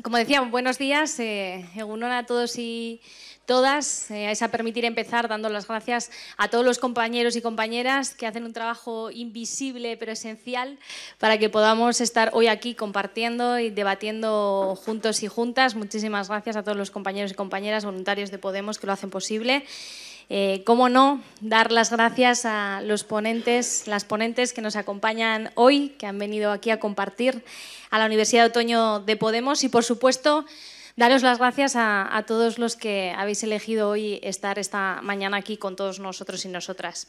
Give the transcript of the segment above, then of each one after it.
Como decía, buenos días, eh, a todos y todas. Eh, es a permitir empezar dando las gracias a todos los compañeros y compañeras que hacen un trabajo invisible pero esencial para que podamos estar hoy aquí compartiendo y debatiendo juntos y juntas. Muchísimas gracias a todos los compañeros y compañeras voluntarios de Podemos que lo hacen posible. Eh, ¿Cómo no dar las gracias a los ponentes, las ponentes que nos acompañan hoy, que han venido aquí a compartir a la Universidad de Otoño de Podemos y, por supuesto, daros las gracias a todos los que habéis elegido hoy estar esta mañana aquí con todos nosotros y nosotras.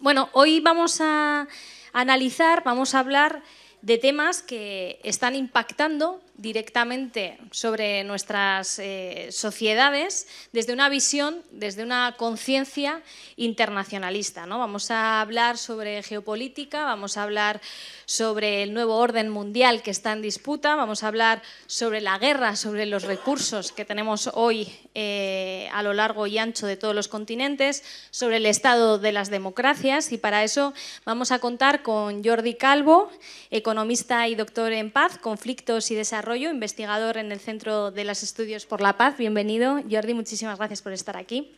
Bueno, hoy vamos a analizar, vamos a hablar de temas que están impactando directamente sobre nuestras eh, sociedades desde una visión, desde una conciencia internacionalista. ¿no? Vamos a hablar sobre geopolítica, vamos a hablar sobre el nuevo orden mundial que está en disputa, vamos a hablar sobre la guerra, sobre los recursos que tenemos hoy eh, a lo largo y ancho de todos los continentes, sobre el estado de las democracias y para eso vamos a contar con Jordi Calvo, economista y doctor en paz, conflictos y desarrollo investigador en el Centro de los Estudios por la Paz. Bienvenido, Jordi, muchísimas gracias por estar aquí.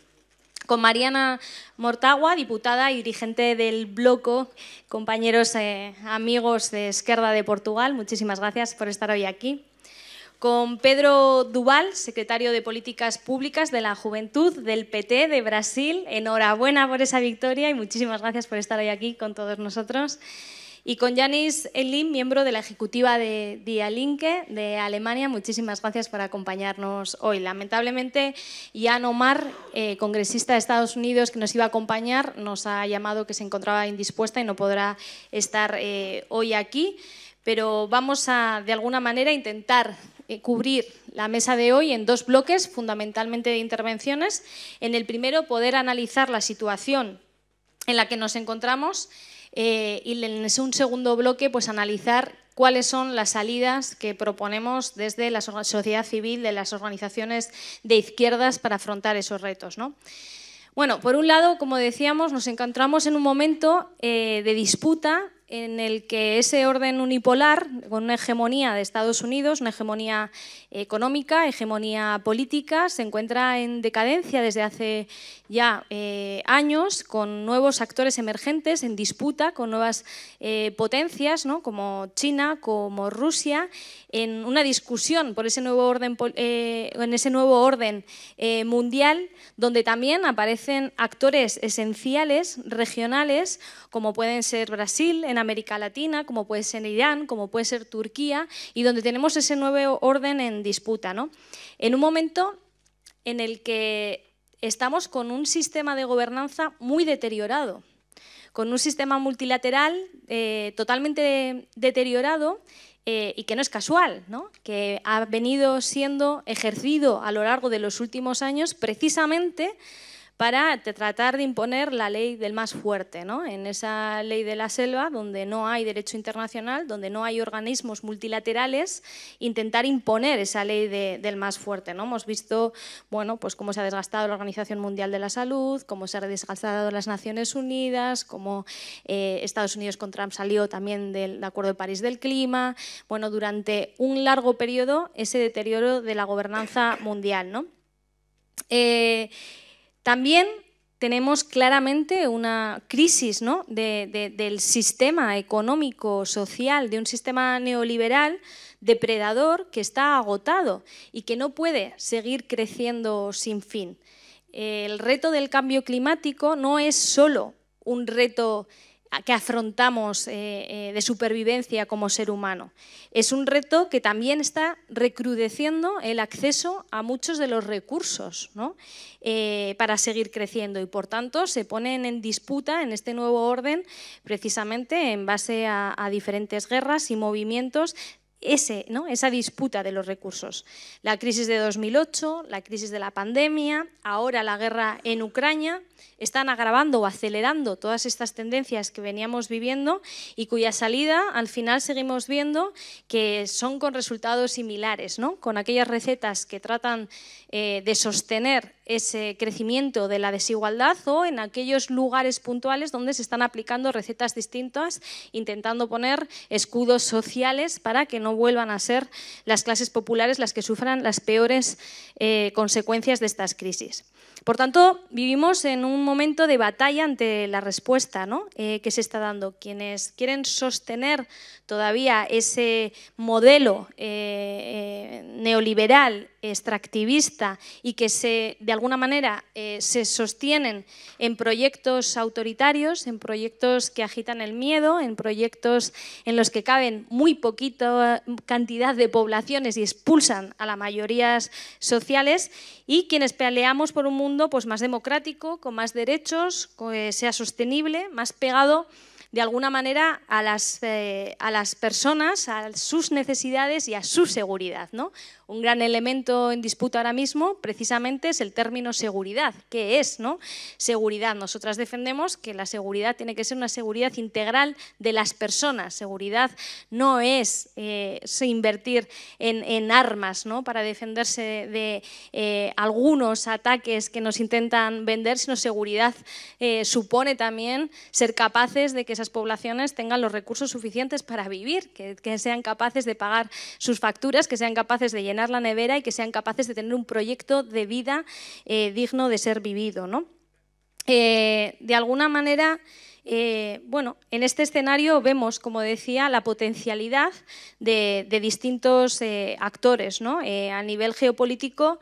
Con Mariana Mortagua, diputada y dirigente del Bloco, compañeros, eh, amigos de Izquierda de Portugal, muchísimas gracias por estar hoy aquí con Pedro Duval, secretario de Políticas Públicas de la Juventud del PT de Brasil. Enhorabuena por esa victoria y muchísimas gracias por estar hoy aquí con todos nosotros. Y con Janis Elin, miembro de la ejecutiva de Dialinke de Alemania, muchísimas gracias por acompañarnos hoy. Lamentablemente, Jan Omar, eh, congresista de Estados Unidos que nos iba a acompañar, nos ha llamado que se encontraba indispuesta y no podrá estar eh, hoy aquí. Pero vamos a, de alguna manera, intentar eh, cubrir la mesa de hoy en dos bloques, fundamentalmente de intervenciones. En el primero, poder analizar la situación en la que nos encontramos eh, y en un segundo bloque pues analizar cuáles son las salidas que proponemos desde la sociedad civil, de las organizaciones de izquierdas para afrontar esos retos. ¿no? Bueno, por un lado, como decíamos, nos encontramos en un momento eh, de disputa en el que ese orden unipolar, con una hegemonía de Estados Unidos, una hegemonía económica, hegemonía política, se encuentra en decadencia desde hace ya eh, años, con nuevos actores emergentes en disputa, con nuevas eh, potencias ¿no? como China, como Rusia, en una discusión por ese nuevo orden, eh, en ese nuevo orden mundial, donde también aparecen actores esenciales regionales, como pueden ser Brasil en América Latina, como puede ser Irán, como puede ser Turquía, y donde tenemos ese nuevo orden en disputa. ¿no? En un momento en el que estamos con un sistema de gobernanza muy deteriorado, con un sistema multilateral eh, totalmente deteriorado eh, y que no es casual, ¿no? que ha venido siendo ejercido a lo largo de los últimos años precisamente para tratar de imponer la ley del más fuerte, ¿no? en esa ley de la selva donde no hay derecho internacional, donde no hay organismos multilaterales, intentar imponer esa ley del más fuerte. ¿no? Hemos visto bueno, pues cómo se ha desgastado la Organización Mundial de la Salud, cómo se ha desgastado las Naciones Unidas, cómo eh, Estados Unidos con Trump salió también del Acuerdo de París del Clima. Bueno, durante un largo periodo ese deterioro de la gobernanza mundial. ¿no? Eh, también tenemos claramente una crisis del sistema económico, social, de un sistema neoliberal depredador que está agotado y que no puede seguir creciendo sin fin. El reto del cambio climático no es solo un reto que afrontamos eh, eh, de supervivencia como ser humano. Es un reto que también está recrudeciendo el acceso a muchos de los recursos eh, para seguir creciendo y por tanto se ponen en disputa en este nuevo orden precisamente en base a diferentes guerras y movimientos ese, ¿no? esa disputa de los recursos. La crisis de 2008, la crisis de la pandemia, ahora la guerra en Ucrania, están agravando o acelerando todas estas tendencias que veníamos viviendo y cuya salida al final seguimos viendo que son con resultados similares, con aquellas recetas que tratan eh, de sostener ese crecimiento de la desigualdad o en aquellos lugares puntuales donde se están aplicando recetas distintas, intentando poner escudos sociales para que no vuelvan a ser las clases populares las que sufran las peores eh, consecuencias de estas crisis. Por tanto, vivimos en un momento de batalla ante la respuesta eh, que se está dando. Quienes quieren sostener todavía ese modelo eh, eh, neoliberal, extractivista y que se, de alguna manera se sostienen en proyectos autoritarios, en proyectos que agitan el miedo, en proyectos en los que caben muy poquita cantidad de poblaciones y expulsan a las mayorías sociales y quienes peleamos por un mundo mundo pues, más democrático, con más derechos, que eh, sea sostenible, más pegado de alguna manera a las, eh, a las personas, a sus necesidades y a su seguridad. ¿no? Un gran elemento en disputa ahora mismo precisamente es el término seguridad. ¿Qué es ¿no? seguridad? Nosotras defendemos que la seguridad tiene que ser una seguridad integral de las personas. Seguridad no es eh, invertir en, armas ¿no? para defenderse de eh, algunos ataques que nos intentan vender, sino seguridad supone también ser capaces de que esas poblaciones tengan los recursos suficientes para vivir, que, sean capaces de pagar sus facturas, que sean capaces de llenar la nevera y que sean capaces de tener un proyecto de vida eh, digno de ser vivido. Eh, de alguna manera eh, bueno, en este escenario vemos, como decía, la potencialidad de, distintos eh, actores eh, a nivel geopolítico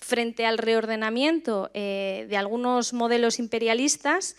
frente al reordenamiento de algunos modelos imperialistas.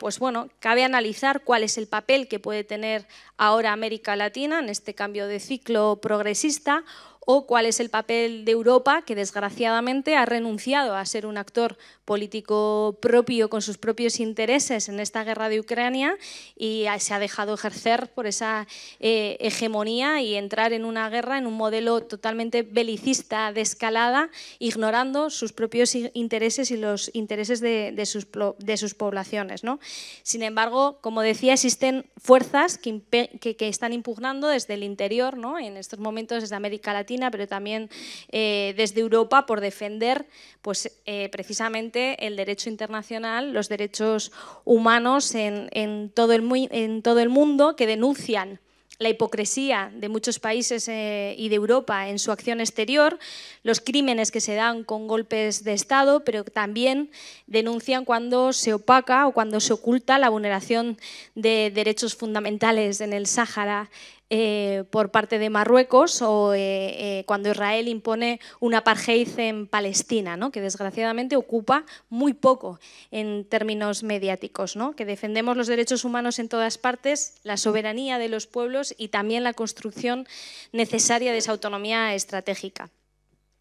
pues bueno, cabe analizar cuál es el papel que puede tener ahora América Latina en este cambio de ciclo progresista o cuál es el papel de Europa, que desgraciadamente ha renunciado a ser un actor político propio con sus propios intereses en esta guerra de Ucrania y se ha dejado ejercer por esa eh, hegemonía y entrar en una guerra en un modelo totalmente belicista de escalada, ignorando sus propios intereses y los intereses de, sus, poblaciones. ¿no? Sin embargo, como decía, existen fuerzas que, que están impugnando desde el interior, ¿no? en estos momentos desde América Latina, pero también eh, desde Europa por defender pues, eh, precisamente el derecho internacional, los derechos humanos en, todo el, mundo que denuncian la hipocresía de muchos países eh, y de Europa en su acción exterior, los crímenes que se dan con golpes de Estado, pero también denuncian cuando se opaca o cuando se oculta la vulneración de derechos fundamentales en el Sáhara, eh, por parte de Marruecos o eh, eh, cuando Israel impone un apartheid en Palestina, ¿no? que desgraciadamente ocupa muy poco en términos mediáticos, ¿no? que defendemos los derechos humanos en todas partes, la soberanía de los pueblos y también la construcción necesaria de esa autonomía estratégica.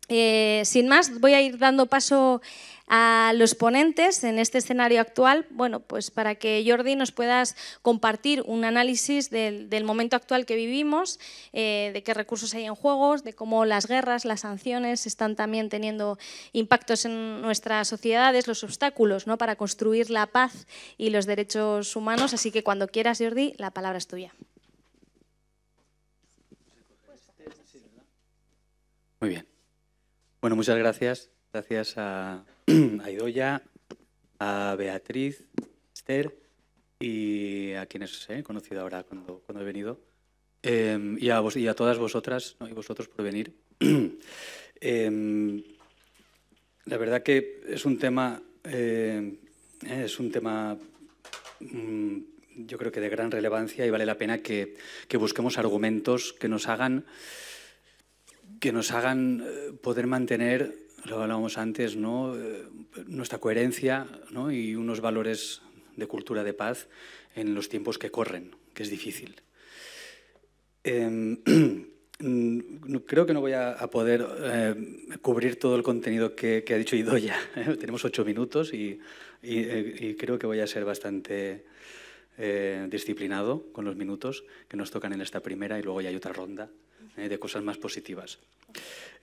sin más, voy a ir dando paso a los ponentes en este escenario actual, bueno, pues para que Jordi nos puedas compartir un análisis del, momento actual que vivimos, eh, de qué recursos hay en juegos, de cómo las guerras, las sanciones están también teniendo impactos en nuestras sociedades, los obstáculos ¿no? para construir la paz y los derechos humanos. Así que cuando quieras, Jordi, la palabra es tuya. Muy bien. Bueno, muchas gracias. Gracias a a Idoya, a Beatriz, Esther y a quienes eh, he conocido ahora cuando, he venido. Em, y, a todas vosotras y vosotros por venir. Em, la verdad que es un tema, em, eh, es un tema mm, yo creo que de gran relevancia y vale la pena que, que busquemos argumentos que nos hagan, que nos hagan eh, poder mantener lo hablábamos antes, ¿no? Eh, nuestra coherencia y unos valores de cultura de paz en los tiempos que corren, que es difícil. Em, creo que no voy a, poder eh, cubrir todo el contenido que, ha dicho Idoya. ¿eh? Tenemos ocho minutos y, creo que voy a ser bastante disciplinado con los minutos que nos tocan en esta primera y luego ya hay otra ronda. Eh, de cosas más positivas.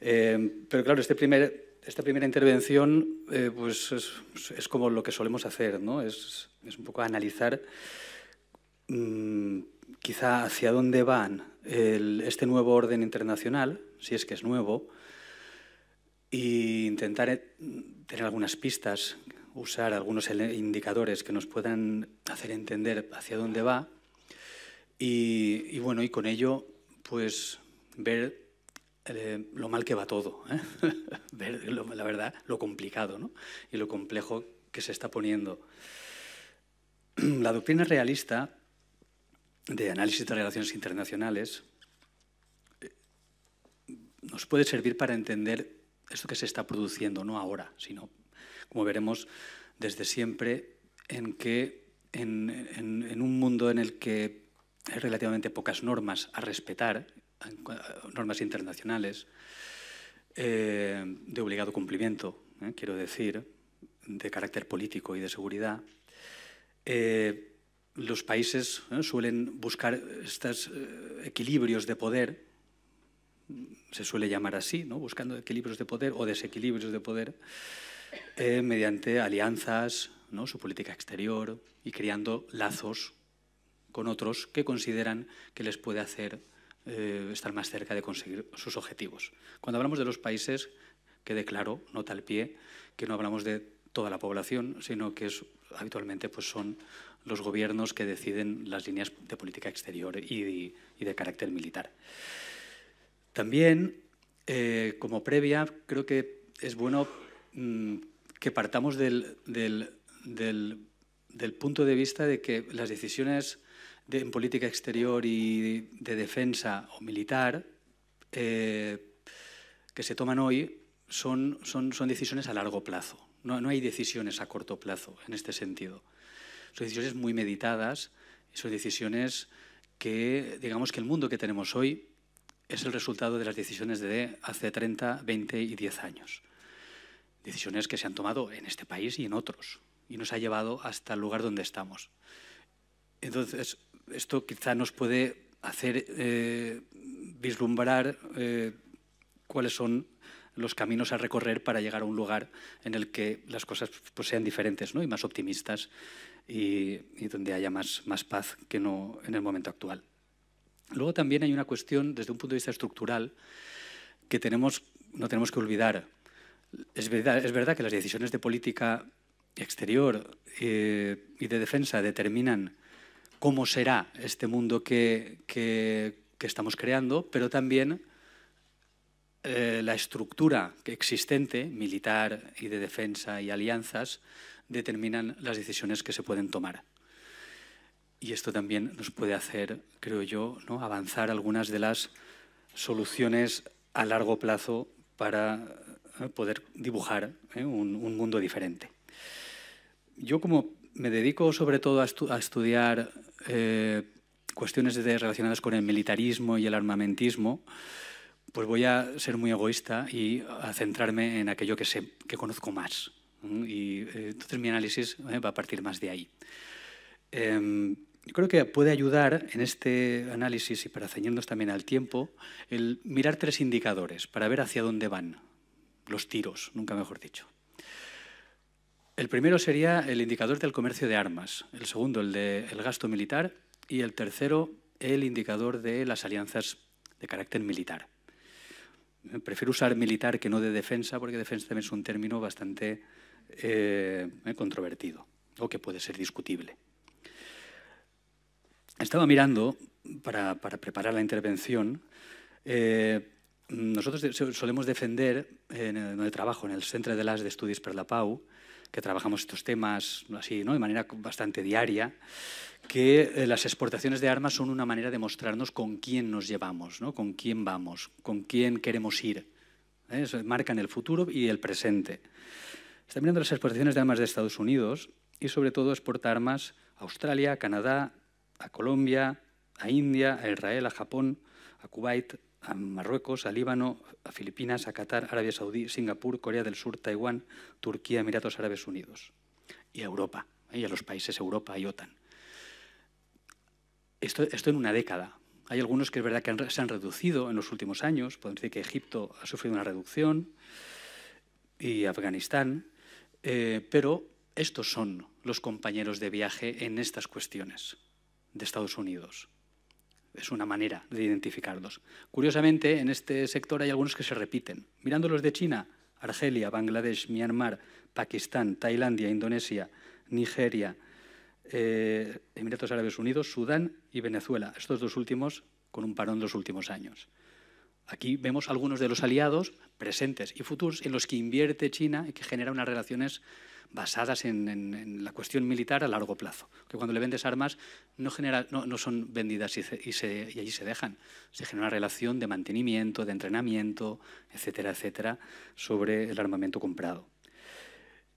Eh, pero claro, este primer, esta primera intervención eh, pues es, como lo que solemos hacer, es, un poco analizar mm, quizá hacia dónde van este nuevo orden internacional, si es que es nuevo, e intentar tener algunas pistas, usar algunos indicadores que nos puedan hacer entender hacia dónde va y, y bueno, y con ello pues ver eh, lo mal que va todo, ¿eh? ver, la verdad, lo complicado y lo complejo que se está poniendo. La doctrina realista de análisis de relaciones internacionales eh, nos puede servir para entender esto que se está produciendo, no ahora, sino, como veremos, desde siempre, en que en, en un mundo en el que hay relativamente pocas normas a respetar normas internacionales eh, de obligado cumplimiento, eh, quiero decir, de carácter político y de seguridad, eh, los países suelen buscar estos equilibrios de poder, se suele llamar así, ¿no? buscando equilibrios de poder o desequilibrios de poder, mediante alianzas, ¿no? su política exterior y creando lazos con otros que consideran que les puede hacer eh, estar más cerca de conseguir sus objetivos. Cuando hablamos de los países, quede claro, nota al pie, que no hablamos de toda la población, sino que habitualmente pues son los gobiernos que deciden las líneas de política exterior y, de carácter militar. También, eh, como previa, creo que es bueno mm, que partamos del punto de vista de que las decisiones de, en política exterior y de defensa o militar eh, que se toman hoy son, son, son, decisiones a largo plazo. No, no hay decisiones a corto plazo en este sentido. Son decisiones muy meditadas, son decisiones que, digamos que el mundo que tenemos hoy es el resultado de las decisiones de hace 30, 20 y 10 años. Decisiones que se han tomado en este país y en otros, y nos ha llevado hasta el lugar donde estamos. Entonces, esto quizá nos puede hacer eh, vislumbrar eh, cuáles son los caminos a recorrer para llegar a un lugar en el que las cosas pues, sean diferentes ¿no? y más optimistas y, donde haya más, paz que no en el momento actual. Luego también hay una cuestión desde un punto de vista estructural que tenemos, no tenemos que olvidar. Es verdad, que las decisiones de política exterior eh, y de defensa determinan cómo será este mundo que, estamos creando, pero también eh, la estructura existente, militar y de defensa y alianzas, determinan las decisiones que se pueden tomar. Y esto también nos puede hacer, creo yo, avanzar algunas de las soluciones a largo plazo para eh, poder dibujar eh, un, un, mundo diferente. Yo como me dedico sobre todo a, estudiar eh, cuestiones relacionadas con el militarismo y el armamentismo, pues voy a ser muy egoísta y a centrarme en aquello que, sé, que conozco más. Y eh, entonces mi análisis eh, va a partir más de ahí. Em, yo creo que puede ayudar en este análisis y para ceñirnos también al tiempo, el mirar tres indicadores para ver hacia dónde van los tiros, nunca mejor dicho. El primero sería el indicador del comercio de armas, el segundo el del gasto militar y el tercero el indicador de las alianzas de carácter militar. Eh, prefiero usar militar que no de defensa, porque defensa también es un término bastante eh, eh, controvertido o que puede ser discutible. Estaba mirando para, preparar la intervención. nosotros solemos defender, en trabajo, en el centro de l'As de estudios per la Pau, que trabajamos estos temas así, ¿no? de manera bastante diaria, que eh, las exportaciones de armas son una manera de mostrarnos con quién nos llevamos, ¿no? con quién vamos, con quién queremos ir. ¿eh? Eso marcan el futuro y el presente. Está mirando las exportaciones de armas de Estados Unidos y sobre todo exporta armas a Australia, a Canadá, a Colombia, a India, a Israel, a Japón, a Kuwait, a Marruecos, a Líbano, a Filipinas, a Qatar, Arabia Saudí, Singapur, Corea del Sur, Taiwán, Turquía, Emiratos Árabes Unidos y Europa, ¿eh? y a los países Europa y OTAN. Esto, en una década. Hay algunos que es verdad que se han reducido en los últimos años, podemos decir que Egipto ha sufrido una reducción y Afganistán, eh, pero estos son los compañeros de viaje en estas cuestiones de Estados Unidos. Es una manera de identificarlos. Curiosamente, en este sector hay algunos que se repiten. Mirando los de China, Argelia, Bangladesh, Myanmar, Pakistán, Tailandia, Indonesia, Nigeria, eh, Emiratos Árabes Unidos, Sudán y Venezuela. Estos dos últimos con un parón los últimos años. Aquí vemos algunos de los aliados presentes y futuros en los que invierte China y que genera unas relaciones basadas en, la cuestión militar a largo plazo. Que cuando le vendes armas no, son vendidas y, y allí se dejan. Se genera una relación de mantenimiento, de entrenamiento, etcétera, etcétera, sobre el armamento comprado.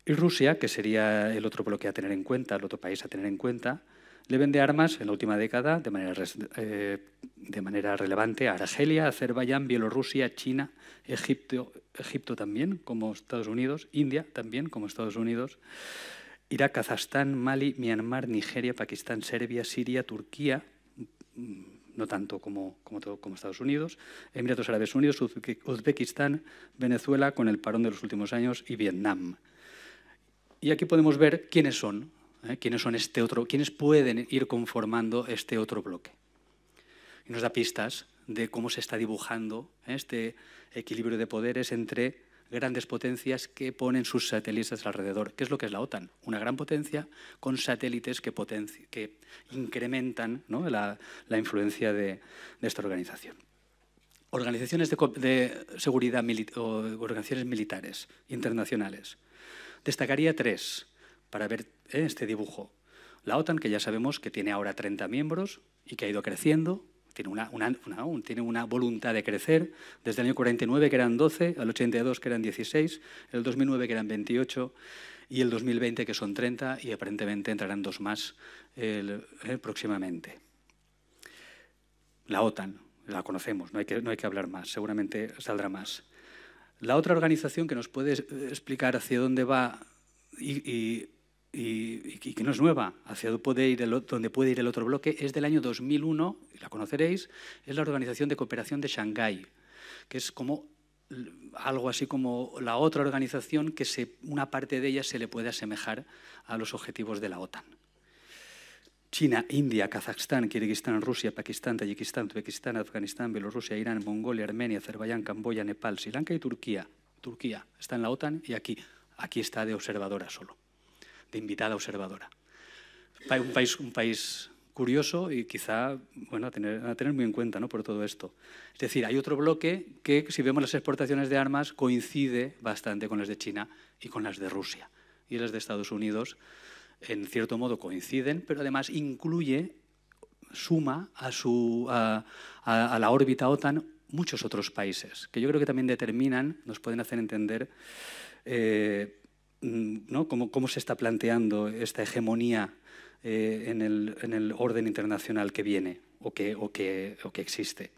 Y Rusia, que sería el otro bloque a tener en cuenta, el otro país a tener en cuenta, le vende armas en la última década de manera, eh, de manera relevante a Argelia, Azerbaiyán, Bielorrusia, China, Egipto, Egipto también, como Estados Unidos, India también, como Estados Unidos, Irak, Kazajstán, Mali, Myanmar, Nigeria, Pakistán, Serbia, Siria, Turquía, no tanto como, como Estados Unidos, Emiratos Árabes Unidos, Uzbekistán, Venezuela, con el parón de los últimos años, y Vietnam. Y aquí podemos ver quiénes son ¿eh? quiénes son este otro, quiénes pueden ir conformando este otro bloque. Y nos da pistas de cómo se está dibujando ¿eh? este equilibrio de poderes entre grandes potencias que ponen sus satélites alrededor. ¿Qué es lo que es la OTAN? Una gran potencia con satélites que, que incrementan la, influencia de, esta organización. Organizaciones de, seguridad organizaciones militares internacionales. Destacaría tres para ver eh, este dibujo. La OTAN, que ya sabemos que tiene ahora 30 miembros y que ha ido creciendo, tiene una, voluntad de crecer, desde el año 49 que eran 12, al 82 que eran 16, el 2009 que eran 28 y el 2020 que son 30 y aparentemente entrarán dos más eh, próximamente. La OTAN, la conocemos, no hay, que, no hay que hablar más, seguramente saldrá más. La otra organización que nos puede eh, explicar hacia dónde va y y, que no es nueva, hacia donde puede, ir el, donde puede ir el otro bloque, es del año 2001, la conoceréis, es la Organización de Cooperación de Shanghái, que es como algo así como la otra organización que se, una parte de ella se le puede asemejar a los objetivos de la OTAN. China, India, Kazajstán, Kirguistán, Rusia, Pakistán, Tayikistán, Uzbekistán, Afganistán, Bielorrusia, Irán, Mongolia, Armenia, Azerbaiyán, Camboya, Nepal, Sri Lanka y Turquía. Turquía está en la OTAN y aquí, aquí está de observadora solo de invitada observadora. Un país, un país curioso y quizá bueno, a, tener, a tener muy en cuenta ¿no? por todo esto. Es decir, hay otro bloque que, si vemos las exportaciones de armas, coincide bastante con las de China y con las de Rusia. Y las de Estados Unidos, en cierto modo, coinciden, pero además incluye, suma a, su, a, la órbita OTAN muchos otros países, que yo creo que también determinan, nos pueden hacer entender eh, Mm, ¿no? ¿Cómo, se está planteando esta hegemonía eh, en, el, orden internacional que viene o que, existe?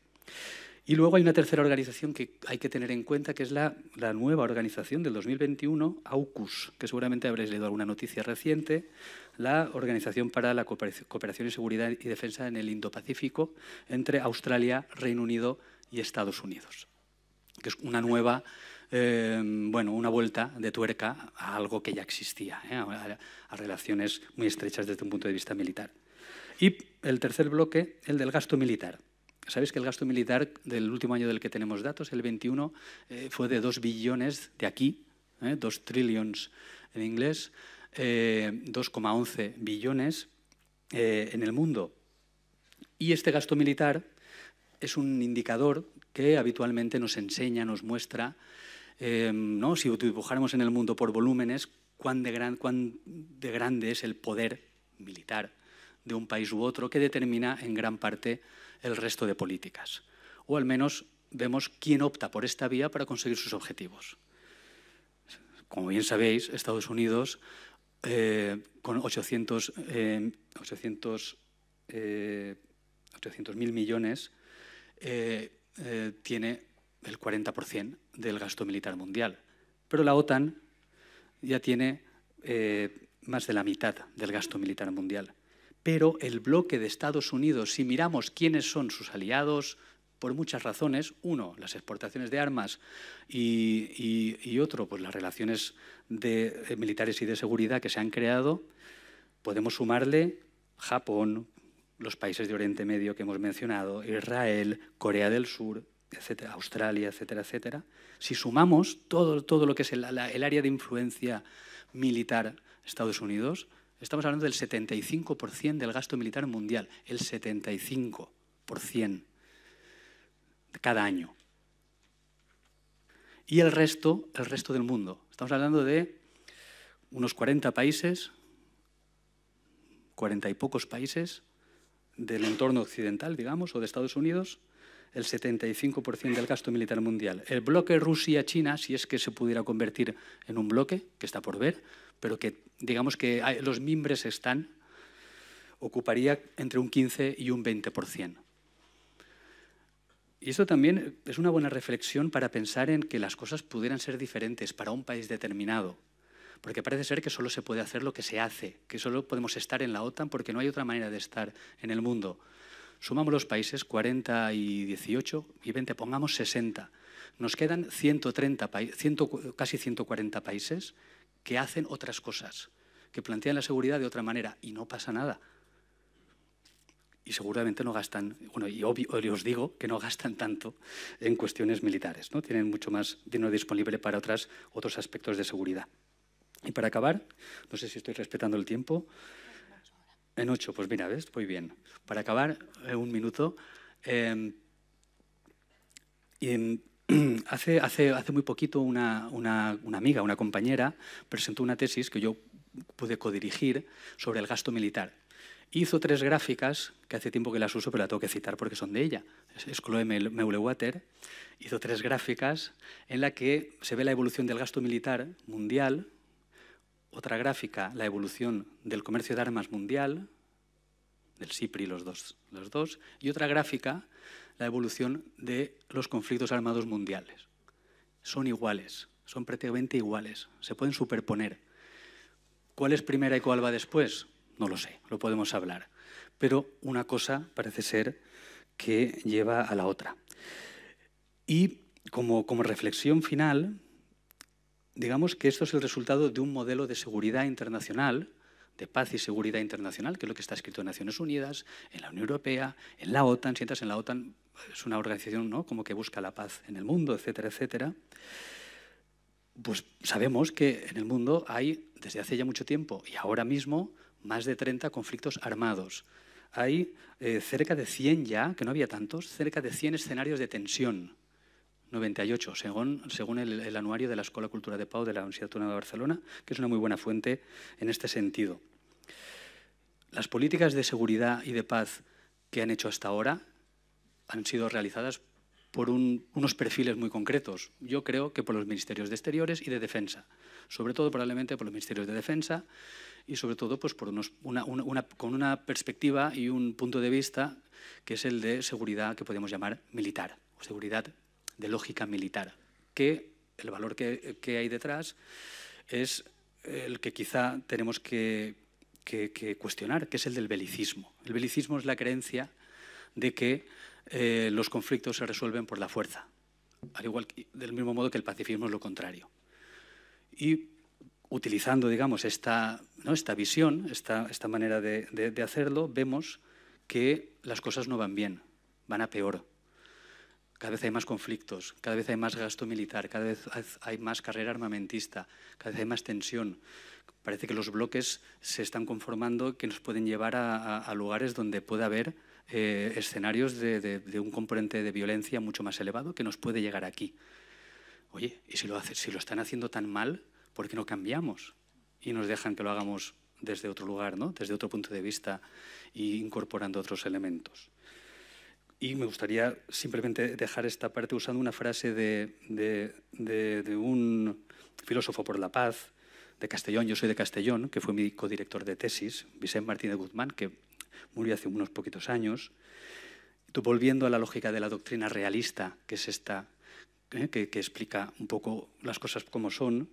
Y luego hay una tercera organización que hay que tener en cuenta, que es la, nueva organización del 2021, AUKUS, que seguramente habréis leído alguna noticia reciente, la Organización para la Cooperación y Seguridad y Defensa en el Indo-Pacífico entre Australia, Reino Unido y Estados Unidos, que es una nueva Em, bueno, una vuelta de tuerca a algo que ya existía, ¿eh? a, relaciones muy estrechas desde un punto de vista militar. Y el tercer bloque, el del gasto militar. Sabéis que el gasto militar del último año del que tenemos datos, el 21, eh, fue de 2 billones de aquí, 2 ¿eh? trillions en inglés, 2,11 billones en el mundo. Y este gasto militar es un indicador que habitualmente nos enseña, nos muestra Em, ¿no? si dibujáramos en el mundo por volúmenes, cuán de, gran, cuán de grande es el poder militar de un país u otro que determina en gran parte el resto de políticas. O al menos vemos quién opta por esta vía para conseguir sus objetivos. Como bien sabéis, Estados Unidos, eh, con 800, 800 800.000 millones, eh, eh, tiene el 40% del gasto militar mundial. Pero la OTAN ya tiene eh, más de la mitad del gasto militar mundial. Pero el bloque de Estados Unidos, si miramos quiénes son sus aliados, por muchas razones, uno, las exportaciones de armas y, otro, pues las relaciones de eh, militares y de seguridad que se han creado, podemos sumarle Japón, los países de Oriente Medio que hemos mencionado, Israel, Corea del Sur, Australia, etcétera, etcétera, si sumamos todo, todo lo que es el, área de influencia militar Estados Unidos, estamos hablando del 75% del gasto militar mundial, el 75% cada año. Y el resto, el resto del mundo. Estamos hablando de unos 40 países, 40 y pocos países del entorno occidental, digamos, o de Estados Unidos, el 75% del gasto militar mundial. El bloque Rusia-China, si es que se pudiera convertir en un bloque, que está por ver, pero que digamos que los mimbres están, ocuparía entre un 15 y un 20%. Y esto también es una buena reflexión para pensar en que las cosas pudieran ser diferentes para un país determinado, porque parece ser que solo se puede hacer lo que se hace, que solo podemos estar en la OTAN porque no hay otra manera de estar en el mundo. Sumamos los países, 40 y 18 y 20, pongamos 60. Nos quedan 130, casi 140 países que hacen otras cosas, que plantean la seguridad de otra manera y no pasa nada. Y seguramente no gastan, bueno, y os digo que no gastan tanto en cuestiones militares, ¿no? Tienen mucho más dinero disponible para otras, otros aspectos de seguridad. Y para acabar, no sé si estoy respetando el tiempo, en ocho, pues mira, ¿ves? Muy bien. Para acabar, eh, un minuto. Em, hace, hace, hace, muy poquito una, amiga, una compañera, presentó una tesis que yo pude codirigir sobre el gasto militar. Hizo tres gráficas, que hace tiempo que las uso, pero la tengo que citar porque son de ella. Es Chloe Meulewater. Hizo tres gráficas en la que se ve la evolución del gasto militar mundial otra gráfica, la evolución del comercio de armas mundial, del SIPRI los dos, los dos, y otra gráfica, la evolución de los conflictos armados mundiales. Son iguales, son prácticamente iguales, se pueden superponer. ¿Cuál es primera y cuál va después? No lo sé, lo podemos hablar. Pero una cosa parece ser que lleva a la otra. Y como, como reflexión final, digamos que esto es el resultado de un modelo de seguridad internacional, de paz y seguridad internacional, que es lo que está escrito en Naciones Unidas, en la Unión Europea, en la OTAN. Si entras en la OTAN, es una organización ¿no? como que busca la paz en el mundo, etcétera, etcétera. Pues sabemos que en el mundo hay, desde hace ya mucho tiempo y ahora mismo, más de 30 conflictos armados. Hay eh, cerca de 100 ya, que no había tantos, cerca de 100 escenarios de tensión 98, según, según el, anuario de la Escuela Cultura de Pau de la Universidad Autónoma de Barcelona, que es una muy buena fuente en este sentido. Las políticas de seguridad y de paz que han hecho hasta ahora han sido realizadas por unos perfiles muy concretos. Yo creo que por los ministerios de Exteriores y de Defensa. Sobre todo, probablemente, por los ministerios de Defensa y, sobre todo, pues, por con una perspectiva y un punto de vista que es el de seguridad que podemos llamar militar o seguridad de lógica militar, que el valor que, hay detrás es el que quizá tenemos que, cuestionar, que es el del belicismo. El belicismo es la creencia de que eh, los conflictos se resuelven por la fuerza, al igual del mismo modo que el pacifismo es lo contrario. Y utilizando, digamos, esta, esta visión, esta, esta manera de hacerlo, vemos que las cosas no van bien, van a peor. Cada vez hay más conflictos, cada vez hay más gasto militar, cada vez hay más carrera armamentista, cada vez hay más tensión. Parece que los bloques se están conformando que nos pueden llevar a, lugares donde pueda haber eh, escenarios de, un componente de violencia mucho más elevado que nos puede llegar aquí. Oye, y si lo, si lo están haciendo tan mal, ¿por qué no cambiamos? Y nos dejan que lo hagamos desde otro lugar, ¿no? desde otro punto de vista e incorporando otros elementos. Y me gustaría simplemente dejar esta parte usando una frase de, un filósofo por la paz de Castellón, yo soy de Castellón, que fue mi co-director de tesis, Vicente Martínez Guzmán, que murió hace unos poquitos años. Volviendo a la lógica de la doctrina realista, que es esta, ¿eh? que explica un poco las cosas como son,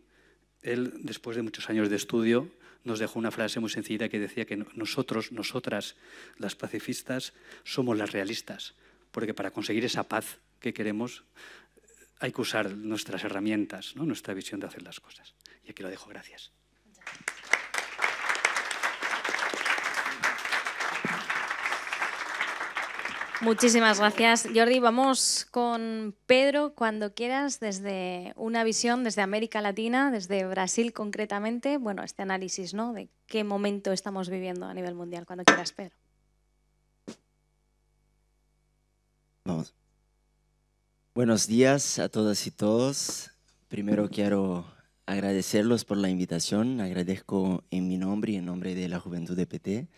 él, después de muchos años de estudio, nos dejó una frase muy sencilla que decía que nosotros, nosotras, las pacifistas, somos las realistas, porque para conseguir esa paz que queremos eh, hay que usar nuestras herramientas, ¿no? nuestra visión de hacer las cosas. Y aquí lo dejo, gracias. Muchísimas gracias, Jordi. Vamos con Pedro cuando quieras, desde una visión desde América Latina, desde Brasil concretamente. Bueno, este análisis, ¿no? De qué momento estamos viviendo a nivel mundial. Cuando quieras, Pedro. Vamos. Buenos días a todas y todos. Primero quiero agradecerlos por la invitación. Agradezco en mi nombre y en nombre de la Juventud de PT.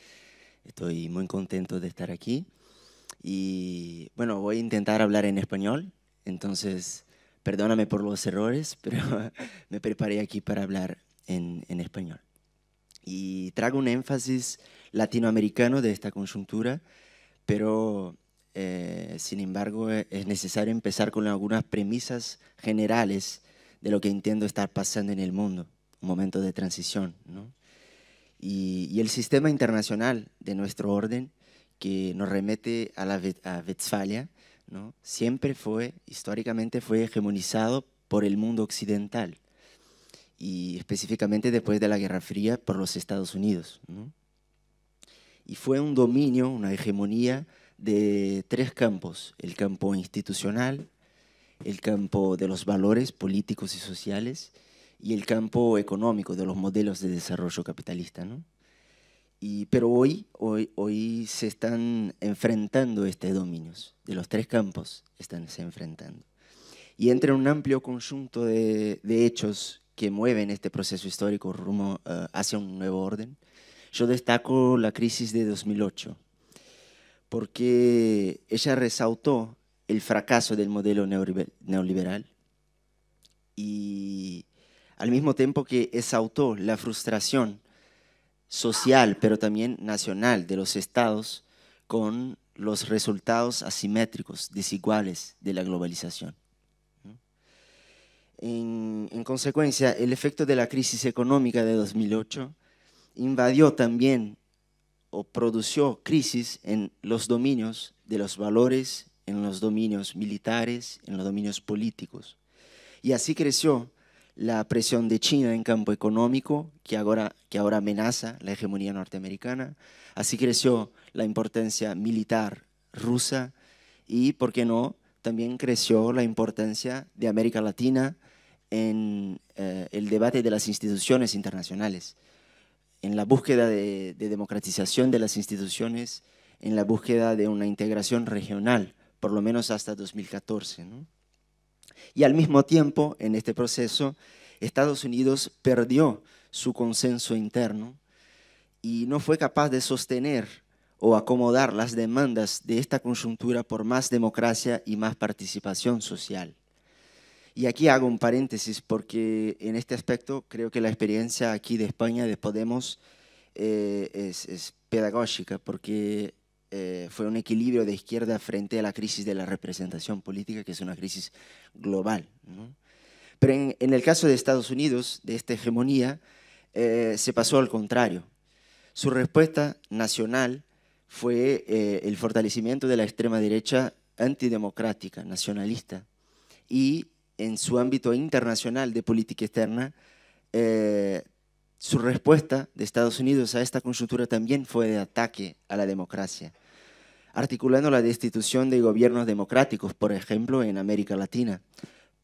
Estoy muy contento de estar aquí. Y bueno, voy a intentar hablar en español, entonces perdóname por los errores, pero me preparé aquí para hablar en, español. Y trago un énfasis latinoamericano de esta conjuntura, pero eh, sin embargo e, es necesario empezar con algunas premisas generales de lo que entiendo estar pasando en el mundo, un momento de transición. ¿no? y el sistema internacional de nuestro orden que nos remete a la siempre fue, históricamente fue hegemonizado por el mundo occidental y específicamente después de la Guerra Fría por los Estados Unidos. Y fue un dominio, una hegemonía de tres campos, el campo institucional, el campo de los valores políticos y sociales y el campo económico de los modelos de desarrollo capitalista. ¿no? pero hoy, hoy, hoy se están enfrentando estos dominios, de los tres campos están se enfrentando. Y entre un amplio conjunto de, hechos que mueven este proceso histórico rumbo eh, hacia un nuevo orden. Yo destaco la crisis de 2008, porque ella resaltó el fracaso del modelo neoliberal y al mismo tiempo que exaltó la frustración social, pero también nacional de los estados con los resultados asimétricos, desiguales de la globalización. En, consecuencia, el efecto de la crisis económica de 2008 invadió también o produjo crisis en los dominios de los valores, en los dominios militares, en los dominios políticos. Y así creció la presión de China en campo económico, que ahora, que ahora amenaza la hegemonía norteamericana. Así creció la importancia militar rusa y, por qué no, también creció la importancia de América Latina en eh, el debate de las instituciones internacionales, en la búsqueda de, democratización de las instituciones, en la búsqueda de una integración regional, por lo menos hasta 2014. Y al mismo tiempo, en este proceso, Estados Unidos perdió su consenso interno y no fue capaz de sostener o acomodar las demandas de esta conjuntura por más democracia y más participación social. Y aquí hago un paréntesis porque en este aspecto creo que la experiencia aquí de España de Podemos eh, es, es, pedagógica, porque eh, fue un equilibrio de izquierda frente a la crisis de la representación política, que es una crisis global. Pero en, el caso de Estados Unidos, de esta hegemonía, eh, se pasó al contrario. Su respuesta nacional fue eh, el fortalecimiento de la extrema derecha antidemocrática, nacionalista, y en su ámbito internacional de política externa, su respuesta de Estados Unidos a esta conjuntura también fue de ataque a la democracia, articulando la destitución de gobiernos democráticos, por ejemplo, en América Latina,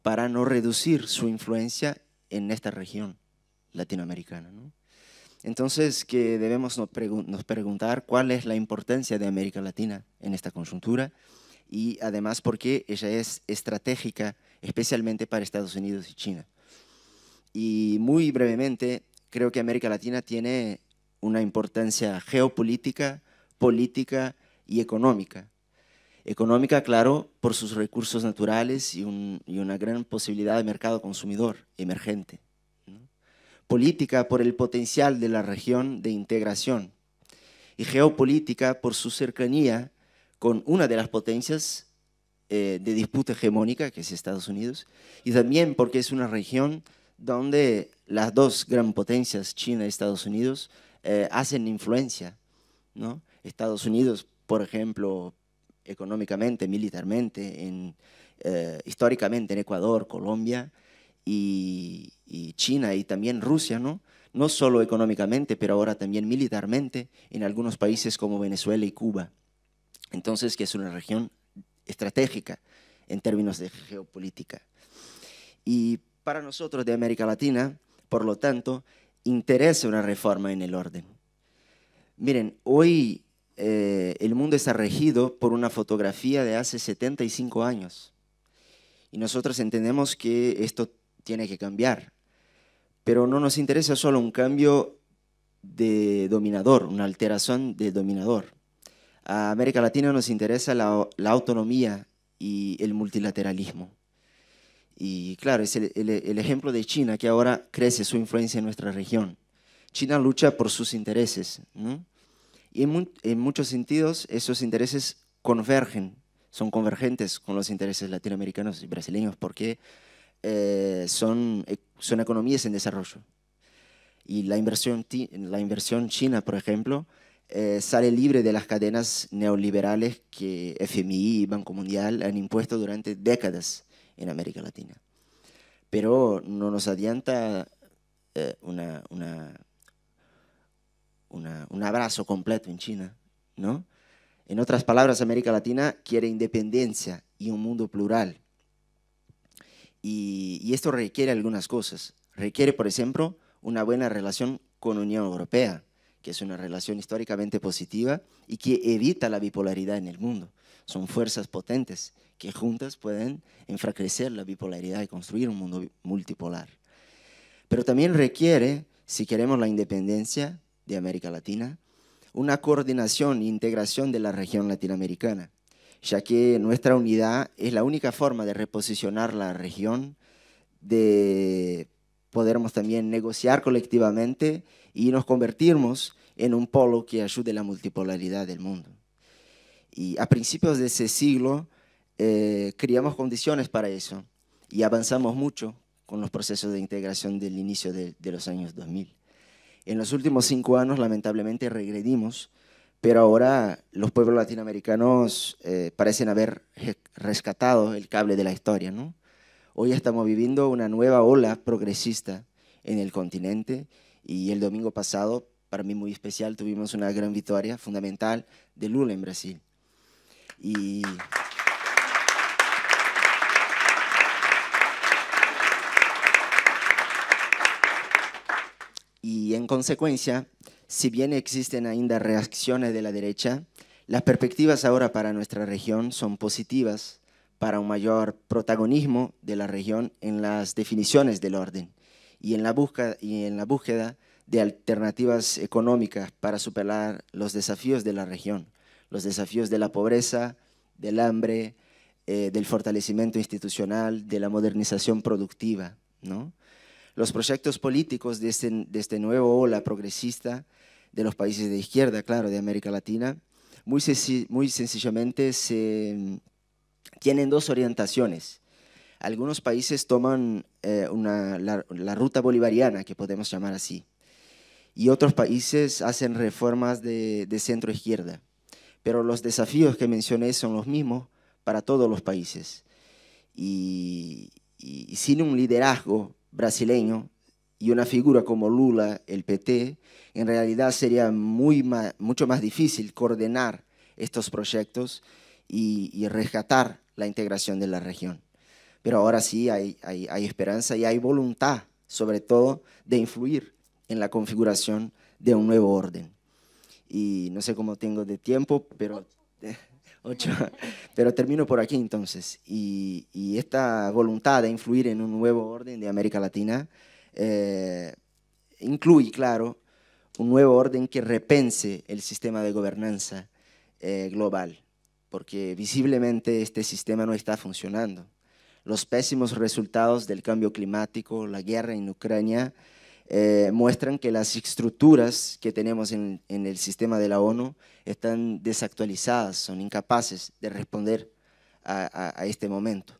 para no reducir su influencia en esta región latinoamericana. Entonces, que debemos nos, preguntar cuál es la importancia de América Latina en esta conjuntura? y además por qué ella es estratégica especialmente para Estados Unidos y China. Y muy brevemente, creo que América Latina tiene una importancia geopolítica, política y económica. Económica, claro, por sus recursos naturales y, una gran posibilidad de mercado consumidor emergente. Política, por el potencial de la región de integración. Y geopolítica, por su cercanía con una de las potencias eh, de disputa hegemónica, que es Estados Unidos, y también porque es una región donde las dos gran potencias, China y Estados Unidos, eh, hacen influencia. ¿no? Estados Unidos, por ejemplo, económicamente, militarmente, eh, históricamente en Ecuador, Colombia, y, y, China y también Rusia, ¿no? no solo económicamente, pero ahora también militarmente en algunos países como Venezuela y Cuba. Entonces, que es una región estratégica en términos de geopolítica. Y para nosotros de América Latina, por lo tanto, interesa una reforma en el orden. Miren, hoy eh, el mundo está regido por una fotografía de hace 75 años. Y nosotros entendemos que esto tiene que cambiar. Pero no nos interesa solo un cambio de dominador, una alteración de dominador. A América Latina nos interesa la autonomía y el multilateralismo. Y claro, es el, ejemplo de China que ahora crece su influencia en nuestra región. China lucha por sus intereses. Y en, muchos sentidos esos intereses convergen, son convergentes con los intereses latinoamericanos y brasileños porque eh, son, eh, son economías en desarrollo. Y la inversión, la inversión china, por ejemplo, eh, sale libre de las cadenas neoliberales que FMI y Banco Mundial han impuesto durante décadas en América Latina. Pero no nos adianta eh, una, un abrazo completo en China, ¿no? En otras palabras, América Latina quiere independencia y un mundo plural. Y, y esto requiere algunas cosas. Requiere, por ejemplo, una buena relación con Unión Europea, que es una relación históricamente positiva y que evita la bipolaridad en el mundo. Son fuerzas potentes que juntas pueden enfraquecer la bipolaridad y construir un mundo multipolar. Pero también requiere, si queremos la independencia de América Latina, una coordinación e integración de la región latinoamericana, ya que nuestra unidad es la única forma de reposicionar la región, de podermos también negociar colectivamente y nos convertirmos en un polo que ayude la multipolaridad del mundo. Y a principios de ese siglo eh, creamos condiciones para eso y avanzamos mucho con los procesos de integración del inicio de, los años 2000. En los últimos cinco años, lamentablemente, regredimos, pero ahora los pueblos latinoamericanos eh, parecen haber rescatado el cable de la historia. ¿no? Hoy estamos viviendo una nueva ola progresista en el continente y el domingo pasado, para mí muy especial, tuvimos una gran victoria fundamental de Lula en Brasil. Y. Y en consecuencia, si bien existen ainda reacciones de la derecha, las perspectivas ahora para nuestra región son positivas para un mayor protagonismo de la región en las definiciones del orden y y en la búsqueda de alternativas económicas para superar los desafíos de la región los desafíos de la pobreza, del hambre, eh, del fortalecimiento institucional, de la modernización productiva. Los proyectos políticos este, de este, nuevo ola progresista de los países de izquierda, claro, de América Latina, muy, sencillamente mm, tienen dos orientaciones. Algunos países toman eh, la, ruta bolivariana, que podemos llamar así, y otros países hacen reformas de centro izquierda pero los desafíos que mencioné son los mismos para todos los países. Y, sin un liderazgo brasileño y una figura como Lula, el PT, en realidad sería muy mucho más difícil coordinar estos proyectos y, rescatar la integración de la región. Pero ahora sí hay esperanza y hay voluntad, sobre todo, de influir en la configuración de un nuevo orden y no sé cómo tengo de tiempo, pero... Pero termino por aquí entonces. Y, esta voluntad de influir en un nuevo orden de América Latina eh, incluye, claro, un nuevo orden que repense el sistema de gobernanza eh, global, porque visiblemente este sistema no está funcionando. Los pésimos resultados del cambio climático, la guerra en Ucrania, eh, muestran que las estructuras que tenemos en, el sistema de la ONU están desactualizadas, son incapaces de responder a, este momento.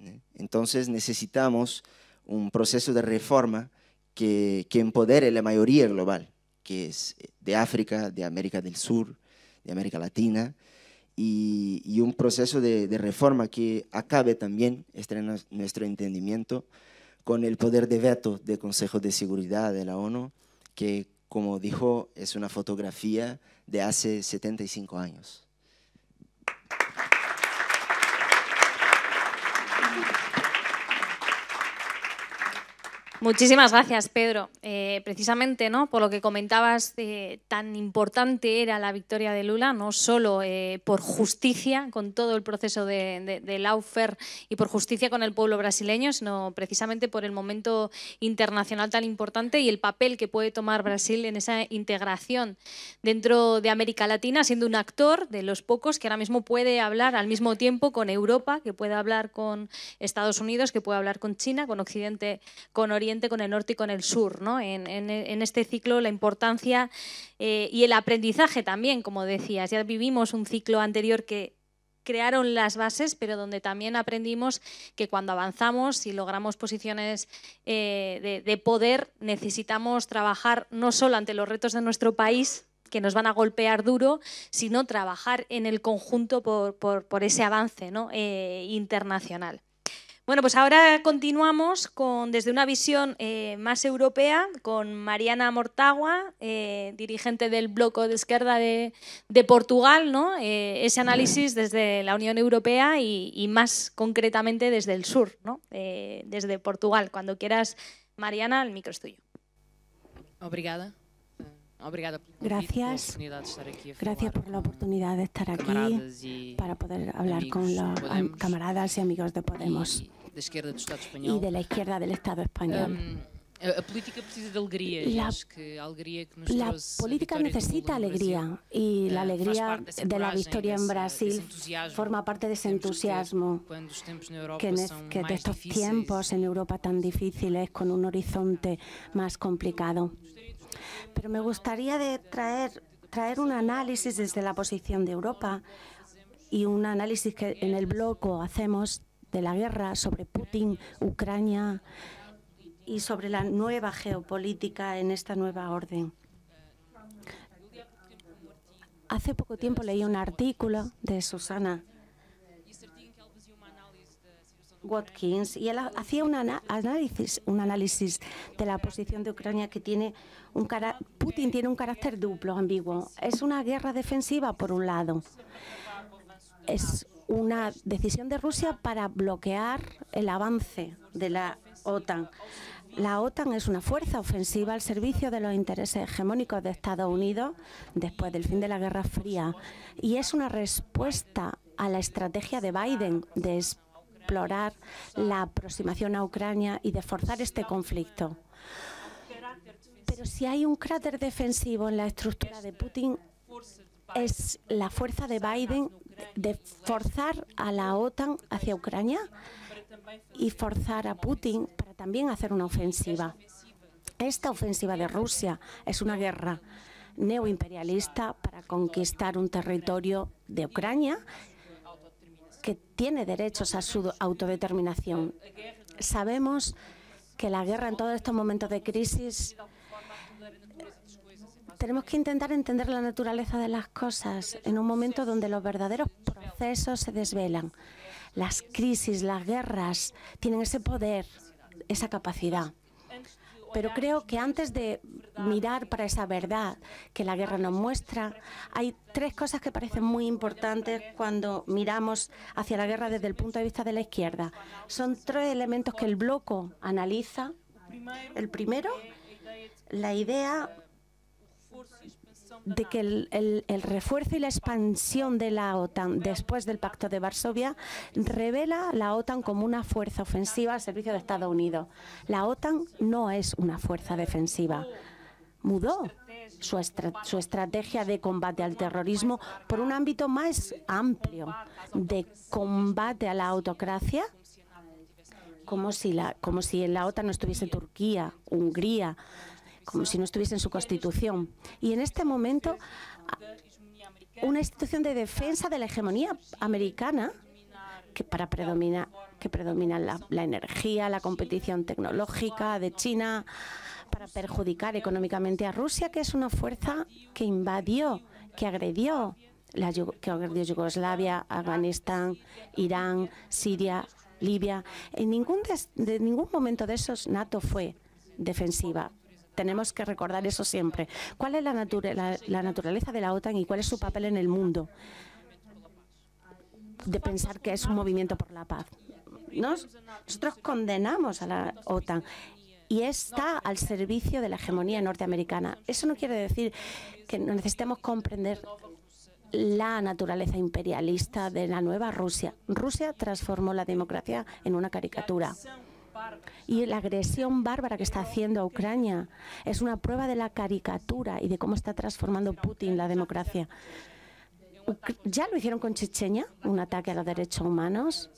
¿eh? Entonces necesitamos un proceso de reforma que, empodere la mayoría global, que es eh, de África, de América del Sur, de América Latina, y, un proceso de, reforma que acabe también, este nuestro entendimiento, con el poder de veto del Consejo de Seguridad de la ONU, que como dijo es una fotografía de hace 75 años. Muchísimas gracias, Pedro. Eh, precisamente, ¿no? Por lo que comentabas, tan importante era la victoria de Lula, no solo eh, por justicia con todo el proceso de, de, Laufer y por justicia con el pueblo brasileño, sino precisamente por el momento internacional tan importante y el papel que puede tomar Brasil en esa integración dentro de América Latina, siendo un actor de los pocos que ahora mismo puede hablar al mismo tiempo con Europa, que puede hablar con Estados Unidos, que puede hablar con China, con Occidente, con Oriente con el norte y con el sur. ¿no? En, este ciclo la importancia eh, y el aprendizaje también, como decías. Ya vivimos un ciclo anterior que crearon las bases, pero donde también aprendimos que cuando avanzamos y logramos posiciones eh, de, poder, necesitamos trabajar no solo ante los retos de nuestro país, que nos van a golpear duro, sino trabajar en el conjunto por, ese avance eh, internacional. Bueno, pues ahora continuamos con, desde una visión eh, más europea con Mariana Mortagua, eh, dirigente del Bloco de Izquierda de, Portugal, ¿no? Eh, ese análisis desde la Unión Europea y, más concretamente desde el sur, ¿no? desde Portugal. Cuando quieras, Mariana, el micro es tuyo. Obrigada. Gracias. Gracias por la oportunidad de estar aquí e para poder hablar con los camaradas y amigos de Podemos e y de la izquierda del Estado español. E la, política necesita alegría y la eh, alegría de, la victoria en Brasil forma parte de ese entusiasmo que, que de estos tiempos en Europa tan difíciles, con un horizonte más complicado. Pero me gustaría traer, traer un análisis desde la posición de Europa y un análisis que en el bloco hacemos de la guerra sobre Putin, Ucrania y sobre la nueva geopolítica en esta nueva orden. Hace poco tiempo leí un artículo de Susana Watkins y él hacía un análisis, un análisis de la posición de Ucrania que tiene un cara Putin tiene un carácter duplo, ambiguo. Es una guerra defensiva por un lado. Es una decisión de Rusia para bloquear el avance de la OTAN. La OTAN es una fuerza ofensiva al servicio de los intereses hegemónicos de Estados Unidos después del fin de la Guerra Fría y es una respuesta a la estrategia de Biden de explorar la aproximación a Ucrania y de forzar este conflicto. Pero si hay un cráter defensivo en la estructura de Putin, es la fuerza de Biden de forzar a la OTAN hacia Ucrania y forzar a Putin para también hacer una ofensiva. Esta ofensiva de Rusia es una guerra neoimperialista para conquistar un territorio de Ucrania que tiene derechos a su autodeterminación. Sabemos que la guerra en todos estos momentos de crisis tenemos que intentar entender la naturaleza de las cosas en un momento donde los verdaderos procesos se desvelan. Las crisis, las guerras tienen ese poder, esa capacidad. Pero creo que antes de mirar para esa verdad que la guerra nos muestra, hay tres cosas que parecen muy importantes cuando miramos hacia la guerra desde el punto de vista de la izquierda. Son tres elementos que el bloco analiza. El primero, la idea de que el, refuerzo y la expansión de la OTAN después del Pacto de Varsovia revela la OTAN como una fuerza ofensiva al servicio de Estados Unidos. La OTAN no es una fuerza defensiva. Mudó su, estrategia de combate al terrorismo por un ámbito más amplio de combate a la autocracia como si, la, como si en la OTAN no estuviese Turquía, Hungría, como si no estuviese en su constitución. Y en este momento, una institución de defensa de la hegemonía americana que para predomina, que predomina la, energía, la competición tecnológica de China, para perjudicar económicamente a Rusia, que es una fuerza que invadió, que agredió, la, que agredió Yugoslavia, Afganistán, Irán, Siria, Libia. En ningún, ningún momento de esos NATO fue defensiva tenemos que recordar eso siempre. ¿Cuál es la, naturaleza de la OTAN y cuál es su papel en el mundo? De pensar que es un movimiento por la paz. nosotros condenamos a la OTAN y está al servicio de la hegemonía norteamericana. Eso no quiere decir que necesitemos comprender la naturaleza imperialista de la nueva Rusia. Rusia transformó la democracia en una caricatura. Y la agresión bárbara que está haciendo a Ucrania es una prueba de la caricatura y de cómo está transformando Putin la democracia. Ya lo hicieron con Chechenia, un ataque a los derechos humanos,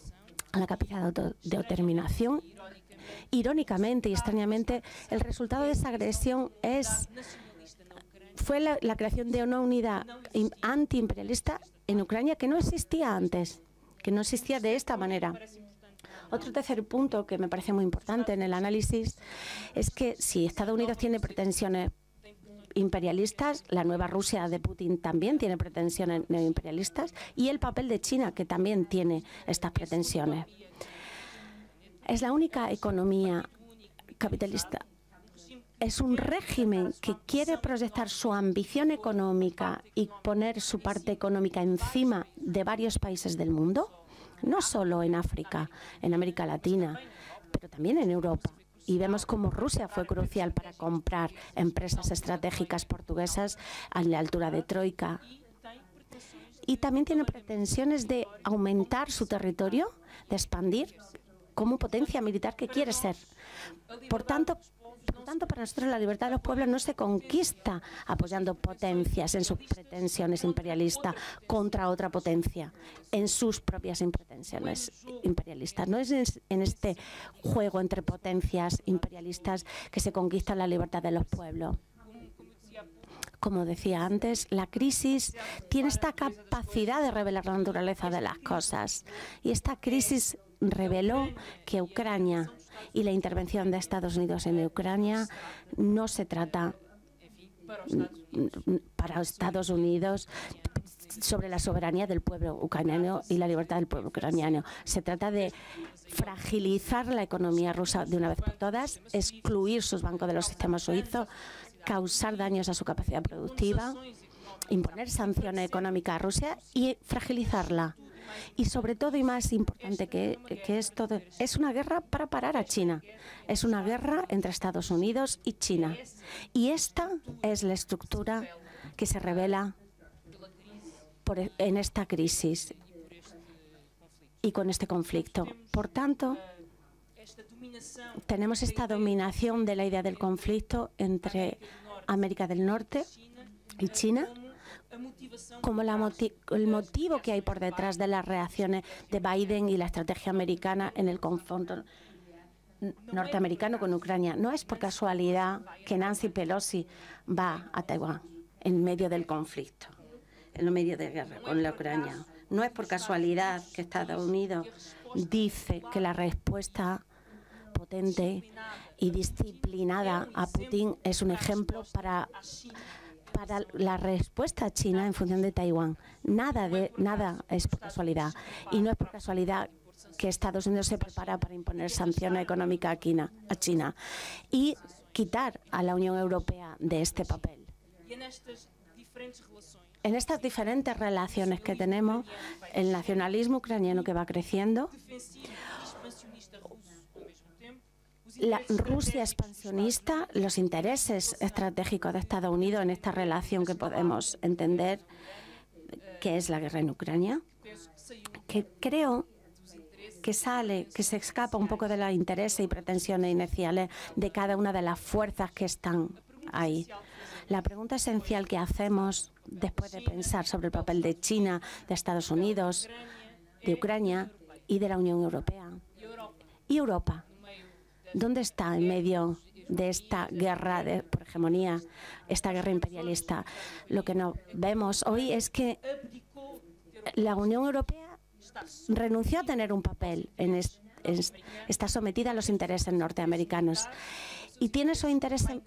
a la capacidad de autodeterminación. Irónicamente y extrañamente, el resultado de esa agresión es fue la creación de una unidad antiimperialista en Ucrania que no existía antes, que no existía de esta manera. Otro tercer punto que me parece muy importante en el análisis es que si Estados Unidos tiene pretensiones imperialistas, la nueva Rusia de Putin también tiene pretensiones neoimperialistas y el papel de China que también tiene estas pretensiones. Es la única economía capitalista es un régimen que quiere proyectar su ambición económica y poner su parte económica encima de varios países del mundo no solo en África, en América Latina, pero también en Europa. Y vemos cómo Rusia fue crucial para comprar empresas estratégicas portuguesas a la altura de Troika. Y también tiene pretensiones de aumentar su territorio, de expandir como potencia militar que quiere ser. Por tanto, tanto, para nosotros la libertad de los pueblos no se conquista apoyando potencias en sus pretensiones imperialistas contra otra potencia, en sus propias pretensiones imperialistas. No es en este juego entre potencias imperialistas que se conquista la libertad de los pueblos como decía antes, la crisis tiene esta capacidad de revelar la naturaleza de las cosas. Y esta crisis reveló que Ucrania y la intervención de Estados Unidos en Ucrania no se trata para Estados Unidos sobre la soberanía del pueblo ucraniano y la libertad del pueblo ucraniano. Se trata de fragilizar la economía rusa de una vez por todas, excluir sus bancos de los sistemas suizos, causar daños a su capacidad productiva, imponer sanciones económicas a Rusia y fragilizarla. Y sobre todo y más importante que, esto, es una guerra para parar a China. Es una guerra entre Estados Unidos y China. Y esta es la estructura que se revela e, en esta crisis y con este conflicto. Por tanto, tenemos esta dominación de la idea del conflicto entre América del Norte y China como el motivo que hay por detrás de las reacciones de Biden y la estrategia americana en el confronto norteamericano con Ucrania. No es por casualidad que Nancy Pelosi va a Taiwán en medio del conflicto, en medio de guerra con la Ucrania. No es por casualidad que Estados Unidos dice que la respuesta potente y disciplinada a Putin es un ejemplo para la respuesta china en función de Taiwán. Nada, de, nada es por casualidad. Y no es por casualidad que Estados Unidos se prepara para imponer sanciones económica a China y quitar a la Unión Europea de este papel. En estas diferentes relaciones que tenemos, el nacionalismo ucraniano que va creciendo, la Rusia expansionista, los intereses estratégicos de Estados Unidos en esta relación que podemos entender, que es la guerra en Ucrania, que creo que sale, que se escapa un poco de los intereses y pretensiones iniciales de cada una de las fuerzas que están ahí. La pregunta esencial que hacemos después de pensar sobre el papel de China, de Estados Unidos, de Ucrania y de la Unión Europea y Europa ¿Dónde está en medio de esta guerra de, por hegemonía, esta guerra imperialista? Lo que no vemos hoy es que la Unión Europea renunció a tener un papel en está sometida a los intereses norteamericanos. Y tiene sus intereses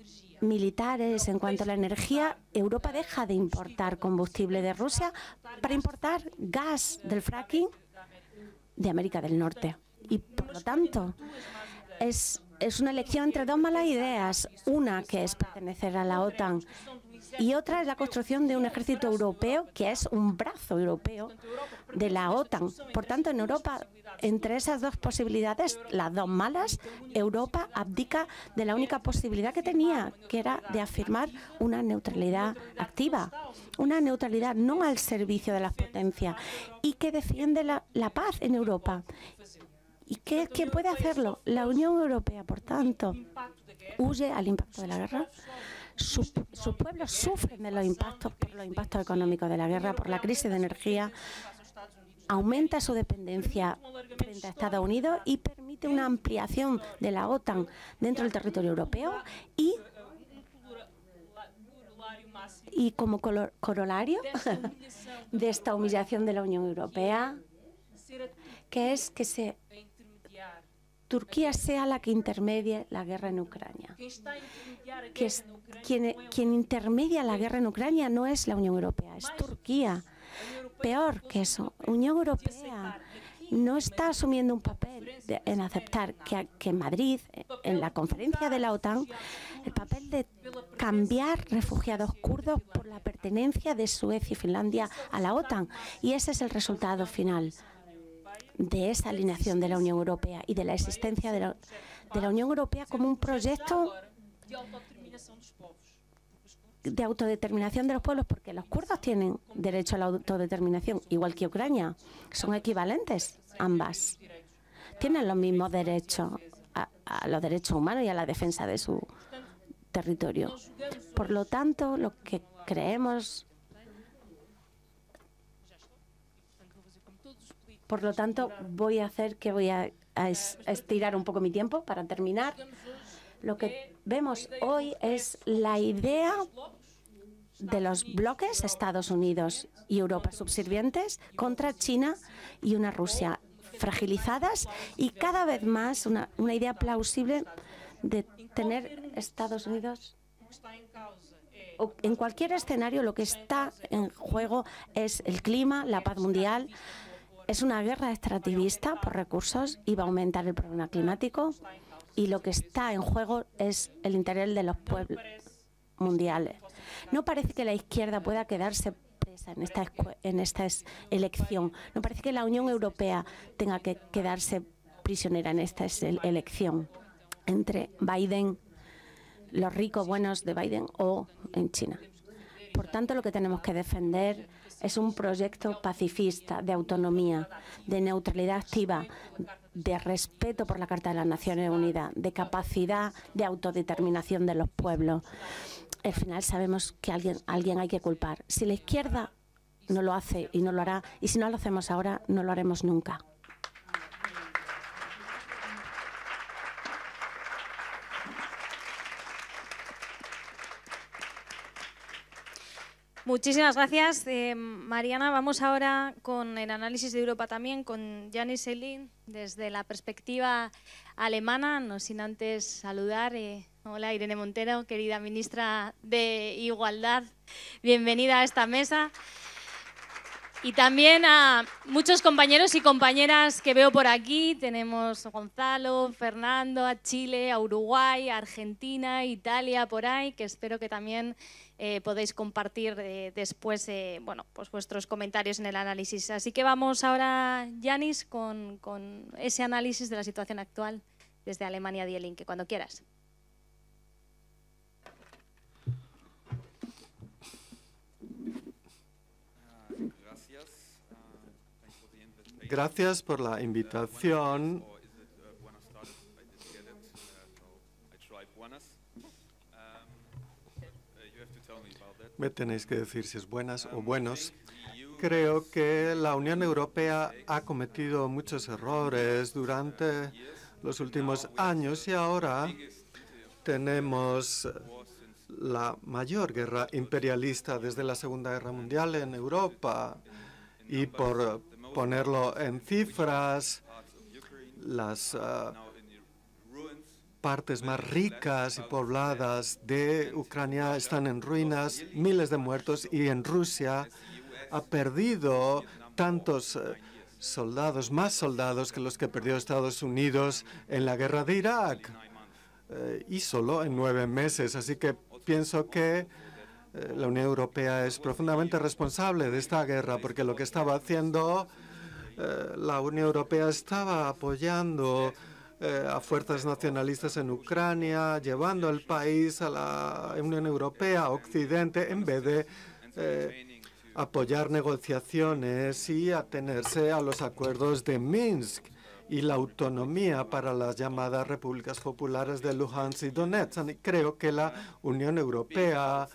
militares en cuanto a la energía. Europa deja de importar combustible de Rusia para importar gas del fracking de América del Norte. Y por lo tanto, es, una elección entre dos malas ideas. Una que es pertenecer a la OTAN y otra es la construcción de un ejército europeo que es un brazo europeo de la OTAN. Por tanto, en Europa, entre esas dos posibilidades, las dos malas, Europa abdica de la única posibilidad que tenía, que era de afirmar una neutralidad activa, una neutralidad no al servicio de las potencias y que defiende la paz en Europa ¿Y qué, quién puede pues, hacerlo? La pues, Unión Europea, por tanto, huye al impacto de la guerra. Sus, pueblos sufren de los impactos, por los impactos económicos de la guerra, por la crisis de energía, aumenta su dependencia frente a Estados Unidos y permite una ampliación de la OTAN dentro del territorio europeo y y como corolario de esta humillación de la Unión Europea, que es que se Turquía sea la que intermedie la guerra en Ucrania. quien, intermedia la guerra en Ucrania no es la Unión Europea, es Turquía. Peor que eso, Unión Europea no está asumiendo un papel en aceptar que, que Madrid, en la conferencia de la OTAN, el papel de cambiar refugiados kurdos por la pertenencia de Suecia y Finlandia a la OTAN. Y ese es el resultado final de esa alineación de la Unión Europea y de la existencia de la, Unión Europea como un proyecto de autodeterminación de los pueblos, porque los kurdos tienen derecho a la autodeterminación, igual que Ucrania. Son equivalentes ambas. Tienen los mismos derechos a, los derechos humanos y a la defensa de su territorio. Por lo tanto, lo que creemos Por lo tanto, voy a hacer que voy a, estirar un poco mi tiempo para terminar. Lo que vemos hoy es la idea de los bloques Estados Unidos y Europa subservientes contra China y una Rusia fragilizadas y cada vez más una, idea plausible de tener Estados Unidos en cualquier escenario lo que está en juego es el clima, la paz mundial, ¿Es una guerra extractivista por recursos y va a aumentar el problema climático? Y lo que está en juego es el interés de los pueblos mundiales. No parece que la izquierda pueda quedarse presa en esta, en esta elección. No parece que la Unión Europea tenga que quedarse prisionera en esta elección entre Biden, los ricos buenos de Biden o en China. Por tanto, lo que tenemos que defender es un proyecto pacifista, de autonomía, de neutralidad activa, de respeto por la Carta de las Naciones Unidas, de capacidad de autodeterminación de los pueblos. Al final sabemos que alguien, alguien hay que culpar. Si la izquierda no lo hace y no lo hará, y si no lo hacemos ahora, no lo haremos nunca. Muchísimas gracias, eh, Mariana. Vamos ahora con el análisis de Europa también, con Janis Elin, desde la perspectiva alemana, no sin antes saludar. Eh, hola, Irene Montero, querida ministra de Igualdad, bienvenida a esta mesa. Y también a muchos compañeros y compañeras que veo por aquí. Tenemos a Gonzalo, Fernando, a Chile, a Uruguay, a Argentina, Italia, por ahí, que espero que también podéis compartir después bueno, pues vuestros comentarios en el análisis. Así que vamos ahora, Yanis, con, con ese análisis de la situación actual desde Alemania que cuando quieras. Gracias por la invitación. tenéis que decir si es buenas o buenos. Creo que la Unión Europea ha cometido muchos errores durante los últimos años y ahora tenemos la mayor guerra imperialista desde la Segunda Guerra Mundial en Europa. Y por ponerlo en cifras, las ah, partes más ricas y pobladas de Ucrania están en ruinas, miles de muertos y en Rusia ha perdido tantos eh, soldados, más soldados que los que perdió Estados Unidos en la guerra de Irak eh, y solo en nueve meses. Así que pienso que eh, la Unión Europea es profundamente responsable de esta guerra porque lo que estaba haciendo la Unión Europea estaba apoyando eh, a fuerzas nacionalistas en Ucrania, llevando al país a la Unión Europea, Occidente, en vez de eh, apoyar negociaciones y atenerse a los acuerdos de Minsk y la autonomía para las llamadas repúblicas populares de Luhansk y Donetsk. creo que la Unión Europea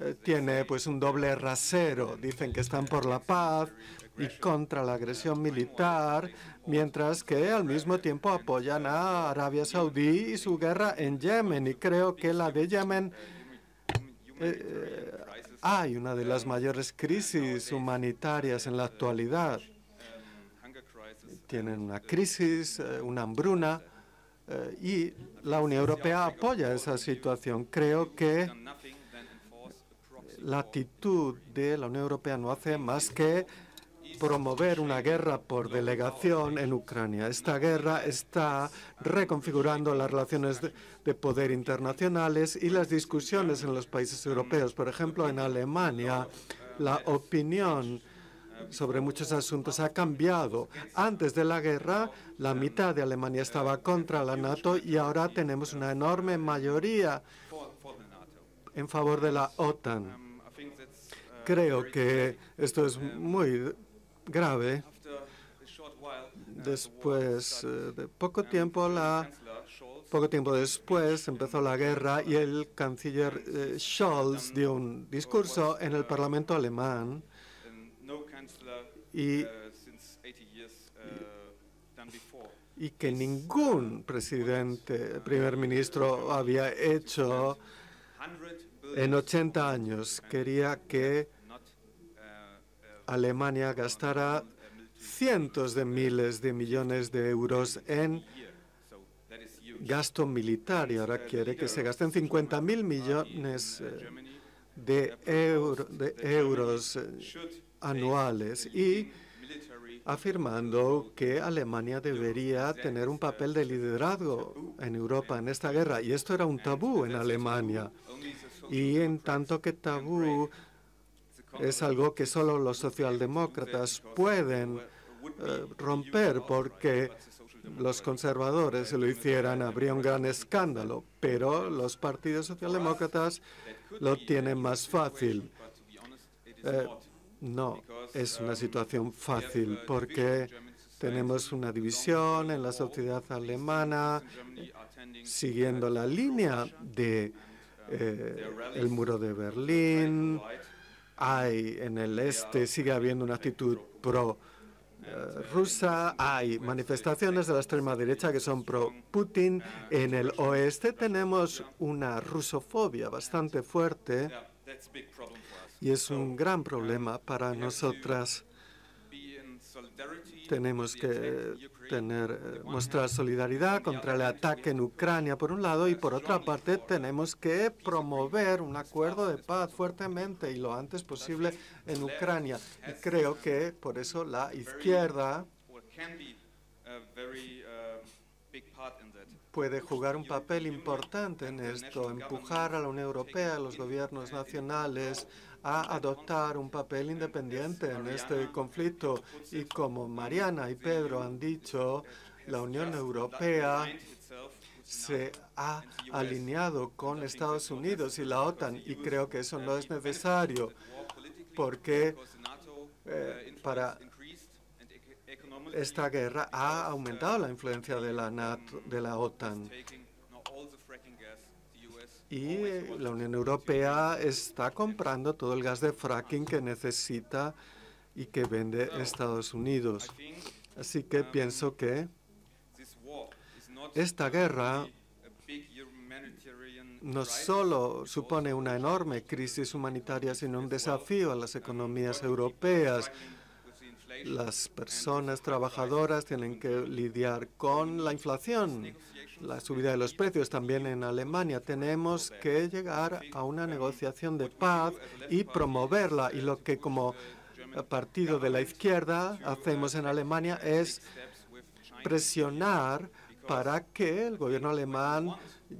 eh, tiene pues un doble rasero. Dicen que están por la paz, y contra la agresión militar, mientras que al mismo tiempo apoyan a Arabia Saudí y su guerra en Yemen. Y creo que la de Yemen eh, eh, hay una de las mayores crisis humanitarias en la actualidad. Tienen una crisis, eh, una hambruna, y la Unión Europea apoya esa situación. Creo que la actitud de la Unión Europea no hace más que promover una guerra por delegación en Ucrania. Esta guerra está reconfigurando las relaciones de, poder internacionales y las discusiones en los países europeos. Por ejemplo, en Alemania, la opinión sobre muchos asuntos ha cambiado. Antes de la guerra, la mitad de Alemania estaba contra la NATO y ahora tenemos una enorme mayoría en favor de la OTAN. Creo que esto es muy grave. Después eh, de poco tiempo, poco tiempo después empezó la guerra y el canciller eh, Scholz dio un discurso en el Parlamento alemán y, y que ningún presidente, primer ministro había hecho en 80 años. Quería que Alemania gastará cientos de miles de millones de euros en gasto militar y ahora quiere que se gasten 50 mil millones eh, de, de euros eh, anuales y afirmando que Alemania debería tener un papel de liderazgo en Europa en esta guerra. Y esto era un tabú en Alemania. Y en tanto que tabú es algo que solo los socialdemócratas pueden eh, romper porque los conservadores lo hicieran habría un gran escándalo, pero los partidos socialdemócratas lo tienen más fácil. Eh, no, es una situación fácil porque tenemos una división en la sociedad alemana siguiendo la línea de eh, el muro de Berlín, hay en el este, sigue habiendo una actitud pro eh, rusa, hay manifestaciones de la extrema derecha que son pro Putin. En el oeste tenemos una rusofobia bastante fuerte y es un gran problema para nosotras. Tenemos que eh, mostrar solidaridad contra el ataque en Ucrania, por un lado, y por otra parte tenemos que promover un acuerdo de paz fuertemente y lo antes posible en Ucrania. Y creo que por eso la izquierda uh, puede jugar un papel importante en esto, empujar a la Unión Europea, a los gobiernos nacionales, a adoptar un papel independiente en este conflicto. Y como Mariana y Pedro han dicho, la Unión Europea se ha alineado con Estados Unidos y la OTAN, y creo que eso no es necesario, porque eh, para esta guerra ha aumentado la influencia de la, de la OTAN y la Unión Europea está comprando todo el gas de fracking que necesita y que vende Estados Unidos. Así que pienso que esta guerra no solo supone una enorme crisis humanitaria, sino un desafío a las economías europeas. Las personas trabajadoras tienen que lidiar con la inflación la subida de los precios también en Alemania. Tenemos que llegar a una negociación de paz y promoverla. Y lo que como partido de la izquierda hacemos en Alemania es presionar para que el gobierno alemán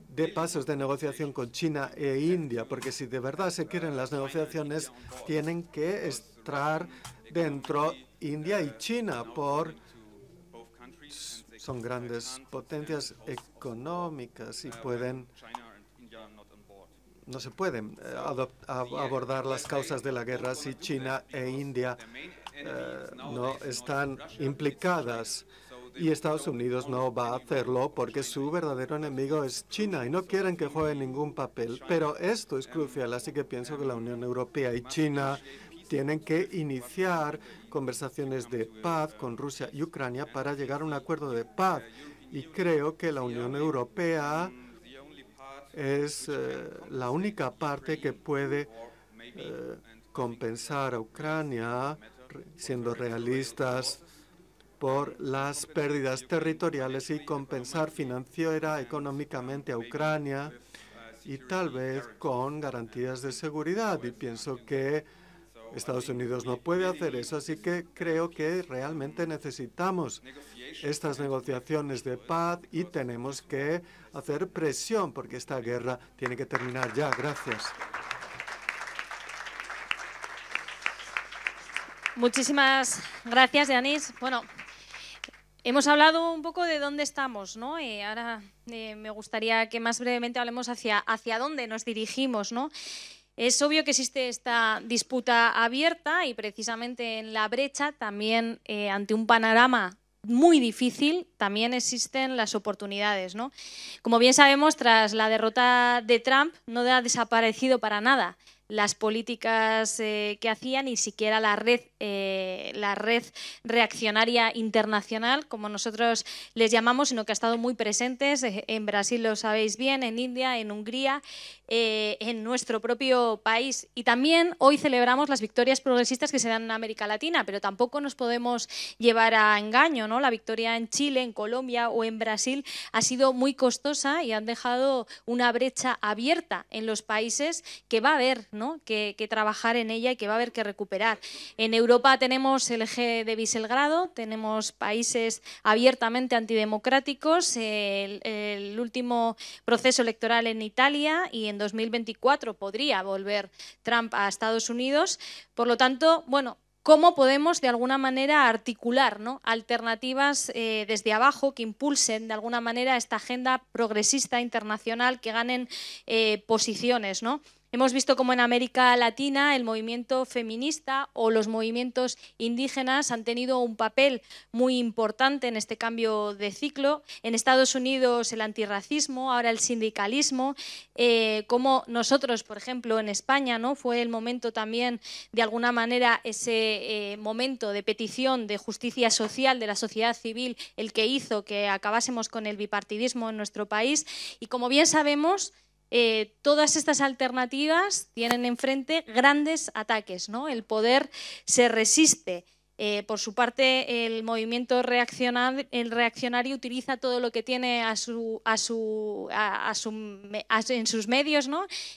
dé pasos de negociación con China e India, porque si de verdad se quieren las negociaciones, tienen que estar dentro India y China por son grandes potencias económicas y pueden no se pueden eh, abordar las causas de la guerra si China e India eh, no están implicadas. Y Estados Unidos no va a hacerlo porque su verdadero enemigo es China y no quieren que juegue ningún papel. Pero esto es crucial, así que pienso que la Unión Europea y China tienen que iniciar conversaciones de paz con Rusia y Ucrania para llegar a un acuerdo de paz. Y creo que la Unión Europea es eh, la única parte que puede eh, compensar a Ucrania, siendo realistas, por las pérdidas territoriales y compensar financiera, económicamente a Ucrania y tal vez con garantías de seguridad. Y pienso que Estados Unidos no puede hacer eso, así que creo que realmente necesitamos estas negociaciones de paz y tenemos que hacer presión porque esta guerra tiene que terminar ya. Gracias. Muchísimas gracias, Yanis. Bueno, hemos hablado un poco de dónde estamos, ¿no? Y eh, ahora eh, me gustaría que más brevemente hablemos hacia, hacia dónde nos dirigimos, ¿no? Es obvio que existe esta disputa abierta y precisamente en la brecha, también eh, ante un panorama muy difícil, también existen las oportunidades. ¿no? Como bien sabemos, tras la derrota de Trump no ha desaparecido para nada las políticas eh, que hacían ni siquiera la red, eh, la red reaccionaria internacional, como nosotros les llamamos, sino que ha estado muy presentes. Eh, en Brasil lo sabéis bien, en India, en Hungría, en nuestro propio país. Y también hoy celebramos las victorias progresistas que se dan en América Latina, pero tampoco nos podemos llevar a engaño. ¿no? La victoria en Chile, en Colombia o en Brasil ha sido muy costosa y han dejado una brecha abierta en los países que va a haber que, trabajar en ella y que va a haber que recuperar. En Europa tenemos el eje de biselgrado, tenemos países abiertamente antidemocráticos, el, último proceso electoral en Italia y en 2024 podría volver Trump a Estados Unidos. Por lo tanto, bueno, cómo podemos de alguna manera articular alternativas eh, desde abajo que impulsen de alguna manera esta agenda progresista internacional que ganen eh, posiciones. ¿no? Hemos visto cómo en América Latina el movimiento feminista o los movimientos indígenas han tenido un papel muy importante en este cambio de ciclo. En Estados Unidos el antirracismo, ahora el sindicalismo, eh, como nosotros, por ejemplo, en España, ¿no? fue el momento también, de alguna manera, ese eh, momento de petición de justicia social de la sociedad civil el que hizo que acabásemos con el bipartidismo en nuestro país. Y como bien sabemos, eh, todas estas alternativas tienen enfrente grandes ataques. El poder se resiste. Eh, por su parte, el movimiento reaccionario, utiliza todo lo que tiene en sus medios,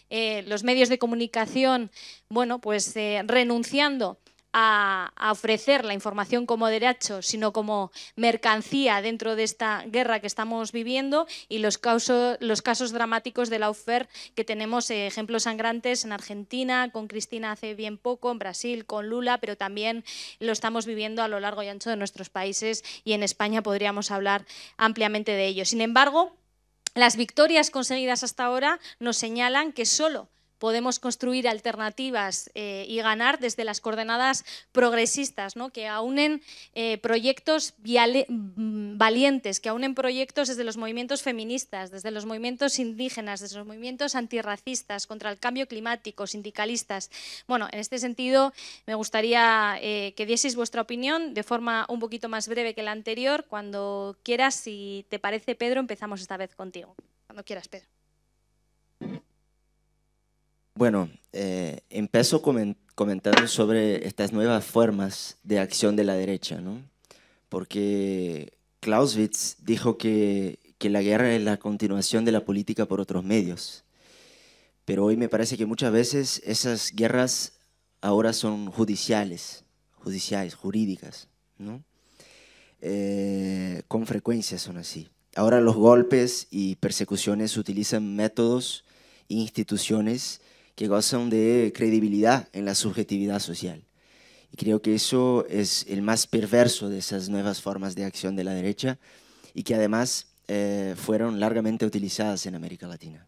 eh, los medios de comunicación, bueno, pues renunciando a, ofrecer la información como derecho, sino como mercancía dentro de esta guerra que estamos viviendo y los, casos dramáticos de la UFER que tenemos eh, ejemplos sangrantes en Argentina, con Cristina hace bien poco, en Brasil, con Lula, pero también lo estamos viviendo a lo largo y ancho de nuestros países y en España podríamos hablar ampliamente de ello. Sin embargo, las victorias conseguidas hasta ahora nos señalan que solo podemos construir alternativas eh, y ganar desde las coordenadas progresistas, ¿no? que aunen eh, proyectos mm, valientes, que aunen proyectos desde los movimientos feministas, desde los movimientos indígenas, desde los movimientos antirracistas, contra el cambio climático, sindicalistas. Bueno, en este sentido me gustaría eh, que dieseis vuestra opinión de forma un poquito más breve que la anterior. Cuando quieras, si te parece, Pedro, empezamos esta vez contigo. Cuando quieras, Pedro. Bueno, eh, comentando sobre estas nuevas formas de acción de la derecha, ¿no? Porque Clausewitz dijo que, la guerra es la continuación de la política por otros medios. Pero hoy me parece que muchas veces esas guerras ahora son judiciales, judiciales, jurídicas, eh, con frecuencia son así. Ahora los golpes y persecuciones utilizan métodos e instituciones que gozan de credibilidad en la subjetividad social. Y creo que eso es el más perverso de esas nuevas formas de acción de la derecha y que además eh, fueron largamente utilizadas en América Latina.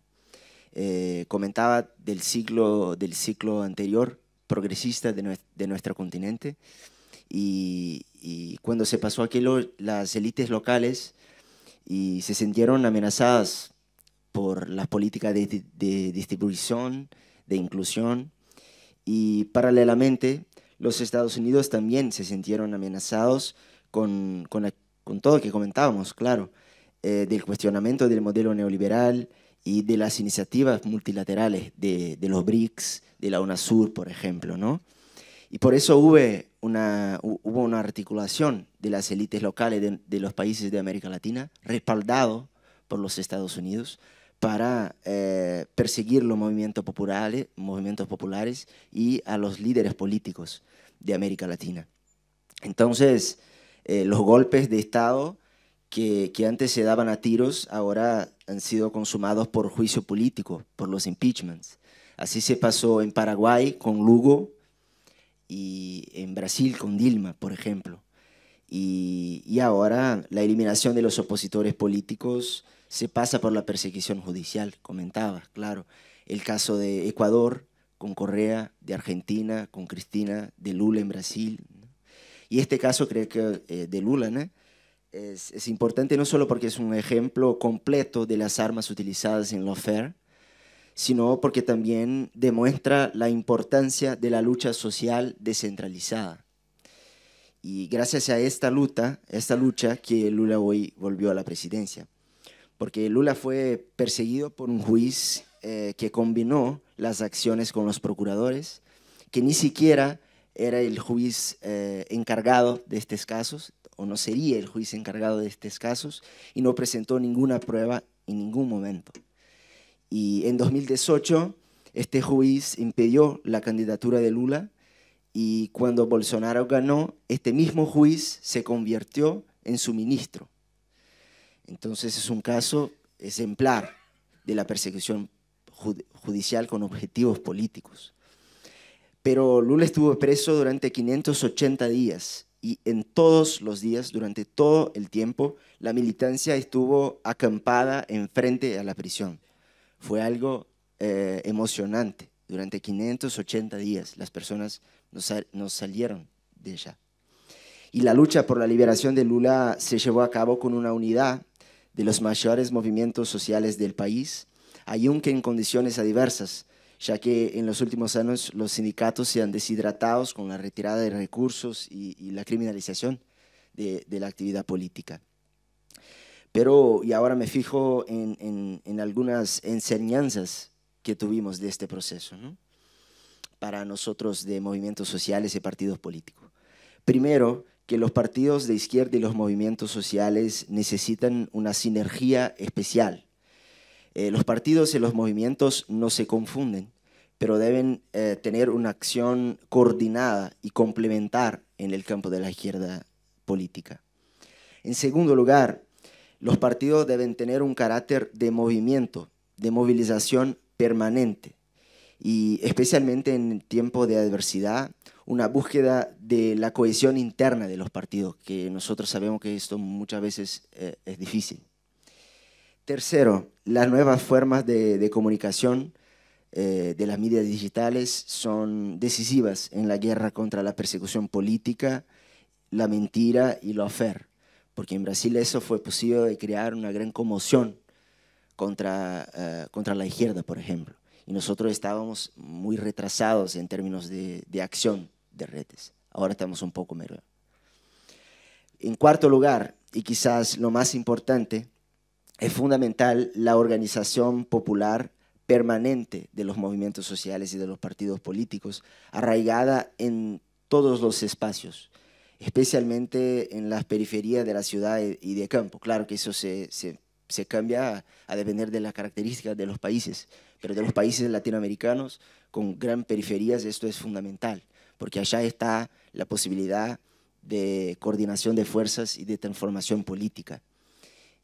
Eh, comentaba del ciclo, del ciclo anterior progresista de, nuestro continente y, cuando se pasó aquello, las élites locales y se sintieron amenazadas por las políticas de distribución de inclusión y paralelamente los Estados Unidos también se sintieron amenazados con, todo lo que comentábamos, claro, eh, del cuestionamiento del modelo neoliberal y de las iniciativas multilaterales de, los BRICS, de la UNASUR, por ejemplo, ¿no? Y por eso hubo una, hubo una articulación de las élites locales de, de los países de América Latina, respaldado por los Estados Unidos, para eh, perseguir los movimientos populares, movimientos populares y a los líderes políticos de América Latina. Entonces, eh, los golpes de Estado que, antes se daban a tiros, ahora han sido consumados por juicio político, por los impeachments. Así se pasó en Paraguay con Lugo y en Brasil con Dilma, por ejemplo. y ahora la eliminación de los opositores políticos se pasa por la persecución judicial, comentaba, claro. El caso de Ecuador con Correa, de Argentina con Cristina, de Lula en Brasil. Y este caso creo que eh, de Lula es, importante no solo porque es un ejemplo completo de las armas utilizadas en la Lofer, sino porque también demuestra la importancia de la lucha social descentralizada. Y gracias a esta lucha, esta lucha que Lula hoy volvió a la presidencia porque Lula fue perseguido por un juez eh, que combinó las acciones con los procuradores, que ni siquiera era el juez eh, encargado de estos casos, o no sería el juez encargado de estos casos, y no presentó ninguna prueba en ningún momento. Y en 2018, este juez impidió la candidatura de Lula, y cuando Bolsonaro ganó, este mismo juez se convirtió en su ministro entonces es un caso ejemplar de la persecución judicial con objetivos políticos. Pero Lula estuvo preso durante 580 días y en todos los días, durante todo el tiempo, la militancia estuvo acampada enfrente a la prisión. Fue algo eh, emocionante. Durante 580 días las personas no, salieron de ella. Y la lucha por la liberación de Lula se llevó a cabo con una unidad de los mayores movimientos sociales del país, aunque en condiciones adversas, ya que en los últimos años los sindicatos se han deshidratado con la retirada de recursos y, la criminalización de, la actividad política. Pero, y ahora me fijo en, algunas enseñanzas que tuvimos de este proceso, para nosotros de movimientos sociales y partidos políticos. Primero, que los partidos de izquierda y los movimientos sociales necesitan una sinergia especial. Eh, los partidos y los movimientos no se confunden, pero deben eh, tener una acción coordinada y complementar en el campo de la izquierda política. En segundo lugar, los partidos deben tener un carácter de movimiento, de movilización permanente, y especialmente en tiempos de adversidad una búsqueda de la cohesión interna de los partidos, que nosotros sabemos que esto muchas veces eh, es difícil. Tercero, las nuevas formas de, comunicación eh, de las medias digitales son decisivas en la guerra contra la persecución política, la mentira y lo afer, porque en Brasil eso fue posible de crear una gran conmoción contra, eh, contra la izquierda, por ejemplo, y nosotros estábamos muy retrasados en términos de, de acción de redes. Ahora estamos un poco mejor. En cuarto lugar, y quizás lo más importante, es fundamental la organización popular permanente de los movimientos sociales y de los partidos políticos, arraigada en todos los espacios, especialmente en las periferias de la ciudad y de campo. Claro que eso se, cambia a, depender de las características de los países, pero de los países latinoamericanos con gran periferias esto es fundamental porque allá está la posibilidad de coordinación de fuerzas y de transformación política.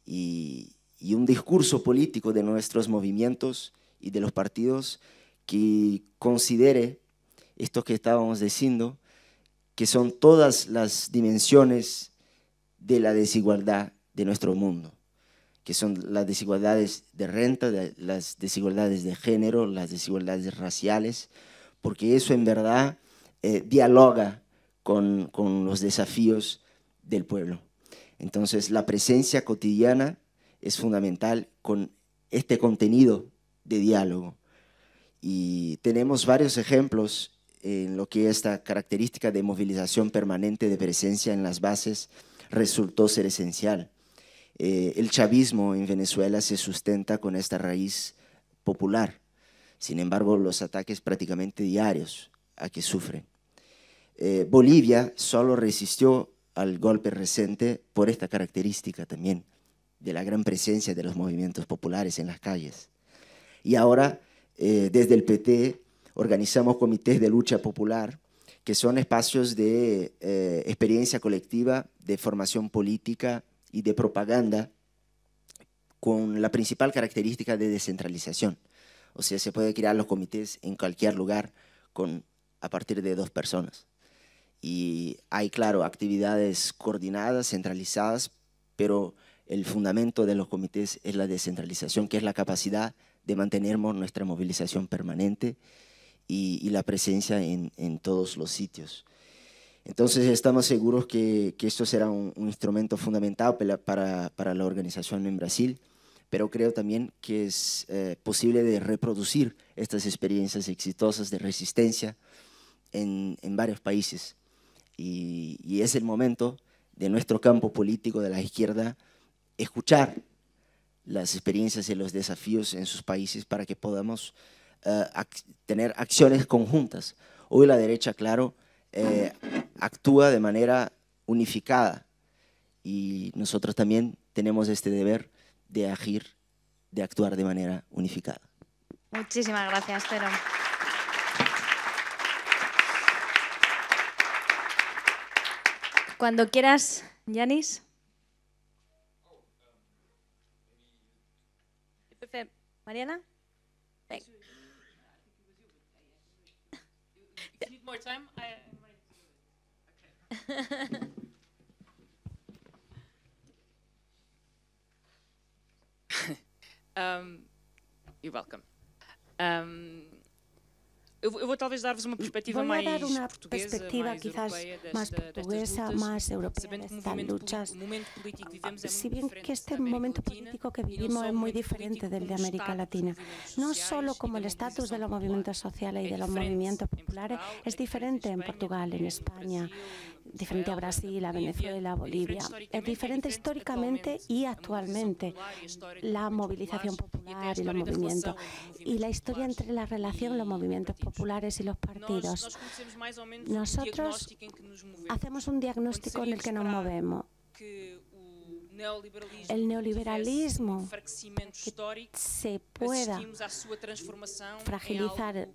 Y, un discurso político de nuestros movimientos y de los partidos que considere esto que estábamos diciendo, que son todas las dimensiones de la desigualdad de nuestro mundo, que son las desigualdades de renta, las desigualdades de género, las desigualdades raciales, porque eso en verdad eh, dialoga con, los desafíos del pueblo. Entonces, la presencia cotidiana es fundamental con este contenido de diálogo. Y tenemos varios ejemplos en lo que esta característica de movilización permanente de presencia en las bases resultó ser esencial. Eh, el chavismo en Venezuela se sustenta con esta raíz popular, sin embargo los ataques prácticamente diarios a que sufren eh, Bolivia solo resistió al golpe reciente por esta característica también de la gran presencia de los movimientos populares en las calles. Y ahora, eh, desde el PT, organizamos comités de lucha popular, que son espacios de eh, experiencia colectiva, de formación política y de propaganda, con la principal característica de descentralización. O sea, se puede crear los comités en cualquier lugar con, a partir de dos personas y hay, claro, actividades coordinadas, centralizadas, pero el fundamento de los comités es la descentralización, que es la capacidad de mantener nuestra movilización permanente y, la presencia en, todos los sitios. Entonces estamos seguros que, que esto será un, instrumento fundamental para, la organización en Brasil, pero creo también que es eh, posible de reproducir estas experiencias exitosas de resistencia en varios países y, es el momento de nuestro campo político de la izquierda escuchar las experiencias y los desafíos en sus países para que podamos eh, tener acciones conjuntas. Hoy la derecha, claro, eh, actúa de manera unificada y nosotros también tenemos este deber de agir, de actuar de manera unificada. Muchísimas gracias, Pedro. Cuando quieras, Yanis. Mariana? um, you're welcome. Um, Voy a dar una perspectiva quizás más portuguesa, más europea de estas luchas. Si bien que este momento político que este e vivimos es um muy diferente del de um América Latina, no e solo como el estatus de los movimientos sociales y de los movimientos em populares es em diferente en Portugal, en em España, diferente a Brasil, a Venezuela, a Bolivia. Es diferente históricamente y actualmente la movilización popular y los movimientos y la historia entre la relación, los movimientos populares y los partidos. Nosotros hacemos un diagnóstico en el que nos movemos el neoliberalismo que se pueda fragilizar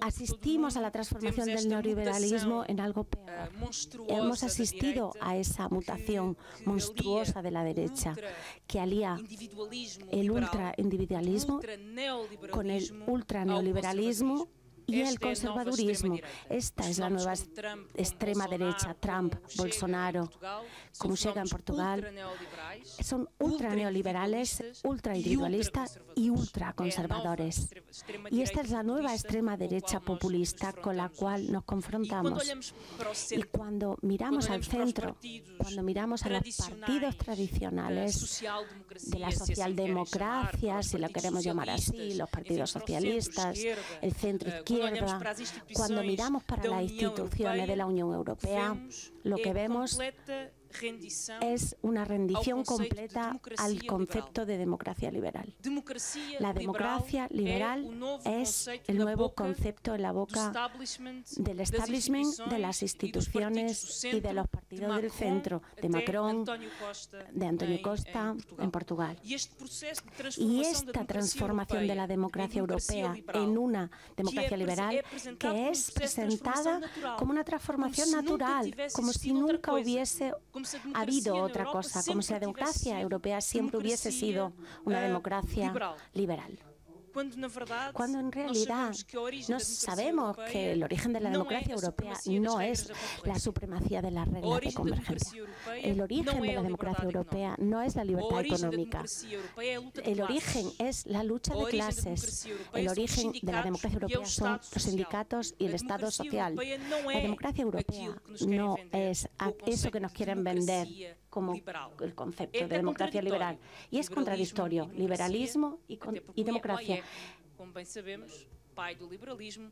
asistimos a la transformación del este neoliberalismo en algo peor. Eh, Hemos asistido a esa mutación monstruosa de la derecha que alía el ultraindividualismo con el ultraneoliberalismo y el este, conservadurismo. Esta es la nueva extrema derecha, Trump, Bolsonaro, como llega en Portugal. Son ultra neoliberales, ultra individualistas y ultra eh, conservadores. Y esta es la nueva extrema derecha populista con la cual nos confrontamos. Y cuando miramos al centro, cuando miramos a los partidos tradicionales de la socialdemocracia, si lo queremos llamar así, los partidos socialistas, el centro izquierdo, eh, cuando miramos para las instituciones de la Unión Europea, lo que vemos es una rendición completa al concepto de democracia liberal. La democracia liberal es el nuevo concepto en la boca del establishment, de las e instituciones y de los partidos del centro, de Macron, de Antonio em, Costa em en Portugal. E este y esta transformación de la democracia europea en una democracia liberal que es um presentada como una transformación natural, como si nunca hubiese ha habido otra cosa, como si la democracia europea siempre hubiese sido una eh, democracia liberal. Cuando en realidad no sabemos que el origen de la democracia europea no es la pues. supremacía de las reglas de convergencia. El origen de la democracia europea no es la libertad económica. El origen es la lucha de clases. El origen de la democracia europea son los sindicatos y el Estado social. La democracia europea no es eso que nos quieren vender como el concepto de democracia liberal. Y es contradictorio, liberalismo y, y democracia.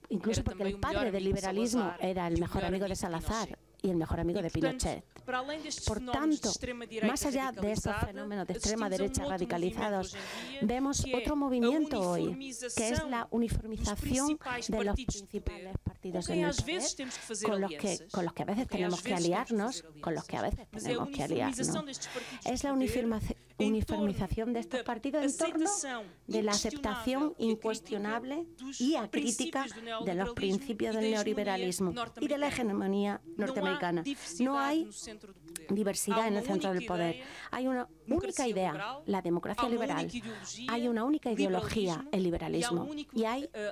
Incluso porque el padre del liberalismo era el mejor amigo de Salazar, y el mejor amigo de Pinochet. Por tanto, más allá de estos fenómenos de extrema derecha radicalizados, vemos otro movimiento hoy, que es la uniformización de los principales partidos en el con los que, con los que a veces tenemos que aliarnos, con los que a veces tenemos que aliarnos. Es la uniformización uniformización de estos partidos en torno de la aceptación incuestionable y acrítica de los principios del neoliberalismo y de la hegemonía norteamericana. No hay diversidad en el centro del poder. Hay una única idea, la democracia liberal. Hay una única ideología, el liberalismo. Y hay eh,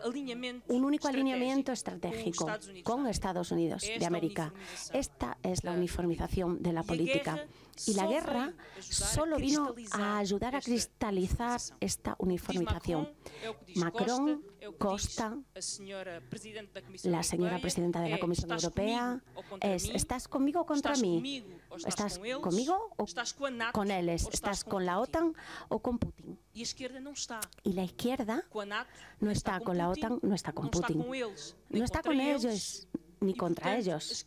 un único alineamiento estratégico con Estados Unidos de América. Esta es la uniformización de la política. Y la guerra solo vino a ayudar a este cristalizar esta uniformización. Macron, Costa, la eh, señora presidenta de la Comisión Europea, eh, es, ¿estás conmigo o contra mí? ¿Estás conmigo o con él? ¿Estás con la OTAN o con Putin? Y la izquierda no está con la OTAN, no está con Putin. No está con ellos, ni contra ellos.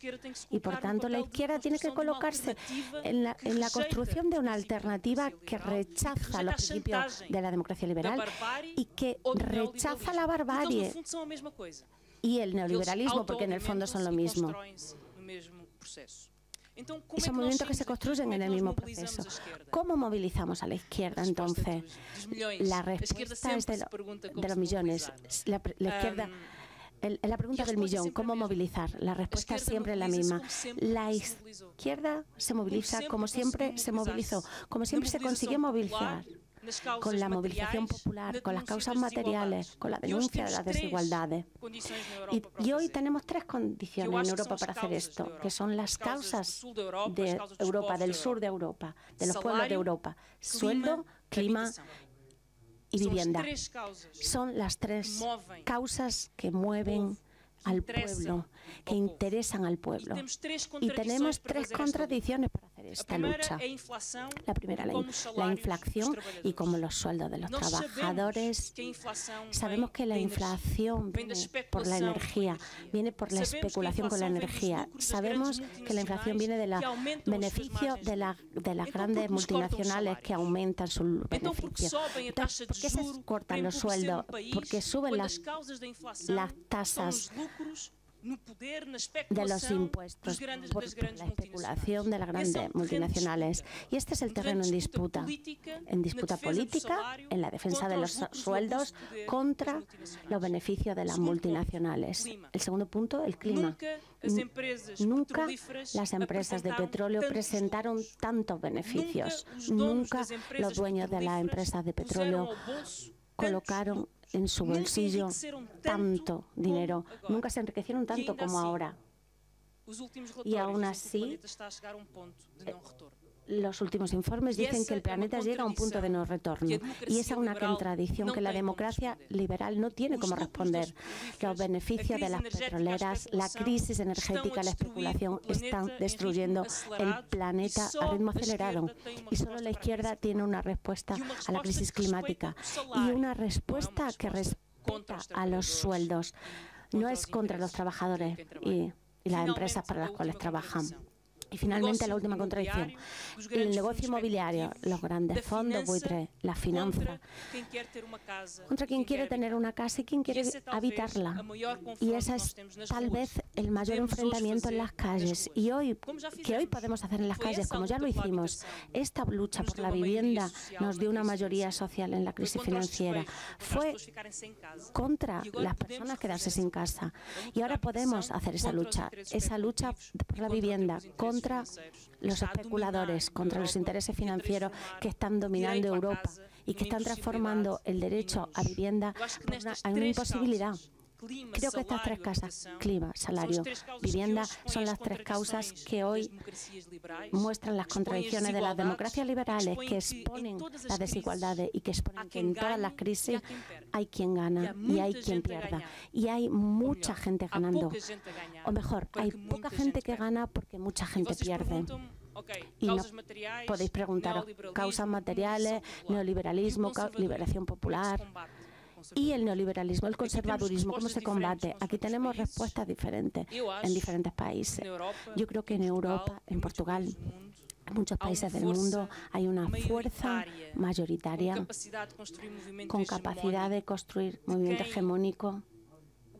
Y por tanto, la izquierda tiene que colocarse en la, construcción de una alternativa que rechaza los principios de la democracia liberal y que rechaza la barbarie y el neoliberalismo, porque en el fondo son lo e mismo. es un movimientos que se construyen en el mismo proceso. ¿Cómo movilizamos a la izquierda entonces? La respuesta es de, los millones. la izquierda la pregunta del millón, ¿cómo movilizar? La respuesta es siempre la misma. La izquierda se moviliza como siempre se movilizó, como siempre se consiguió movilizar con la movilización popular, con las causas materiales, con la denuncia de las desigualdades. Y, y, hoy tenemos tres condiciones en Europa para hacer esto, que son las causas de Europa, del sur de Europa, de los pueblos de Europa. Sueldo, clima y vivienda. ¿eh? Son las tres causas que mueven al pueblo, que interesan al pueblo. Y tenemos tres contradicciones esta lucha. La primera, la, la inflación y como los sueldos de los trabajadores. Sabemos que la inflación viene por la energía, viene por la especulación con la energía. Sabemos que la inflación viene de los beneficios de, la, de las grandes multinacionales que aumentan sus beneficios. ¿Por qué se cortan los sueldos? Porque suben las, las tasas de los impuestos por la especulación de las grandes multinacionales. Y este es el terreno en disputa, en disputa política, en la defensa de los sueldos contra los beneficios de las multinacionales. El segundo punto, el clima. Nunca las empresas de petróleo presentaron tantos beneficios. Nunca los dueños de las empresas de petróleo colocaron en su bolsillo tanto dinero. Nunca se enriquecieron tanto como ahora. Y aún este así, los últimos informes dicen que el planeta llega a un punto de no retorno y esa es una contradicción que la democracia liberal no tiene como responder. Los beneficios de las petroleras, la crisis energética, la especulación están destruyendo el planeta a ritmo acelerado y solo la izquierda tiene una respuesta a la crisis climática y una respuesta que respeta a los sueldos. No es contra los trabajadores y las empresas para las cuales trabajan y finalmente la última contradicción, pues, el negocio inmobiliario, los grandes fondos buitres, la finanza, contra quien quiere tener una casa y quien quiere habitarla. Y ese es tal vez el mayor enfrentamiento en las calles. Y hoy, que hoy podemos hacer en las calles, como ya lo hicimos, esta lucha por la vivienda nos dio una mayoría social en la crisis financiera. Fue contra las personas quedarse sin casa. Y ahora podemos hacer esa lucha, esa lucha por la vivienda, contra los especuladores, contra los intereses financieros que están dominando Europa y que están transformando el derecho a vivienda en una, imposibilidad. Creo que estas tres casas, clima, salario, vivienda, son las tres causas que hoy muestran las contradicciones de las democracias liberales, que exponen las desigualdades y que exponen que en todas las crisis hay quien gana y hay quien pierda. Y hay mucha gente ganando. O mejor, hay poca gente que gana porque mucha gente pierde. Y podéis preguntaros causas materiales, neoliberalismo, liberación popular y el neoliberalismo, el conservadurismo, cómo se combate. Aquí tenemos respuestas diferentes en diferentes países. Yo creo que en Europa, en Portugal, en muchos países del mundo hay una fuerza mayoritaria con capacidad de construir movimiento hegemónico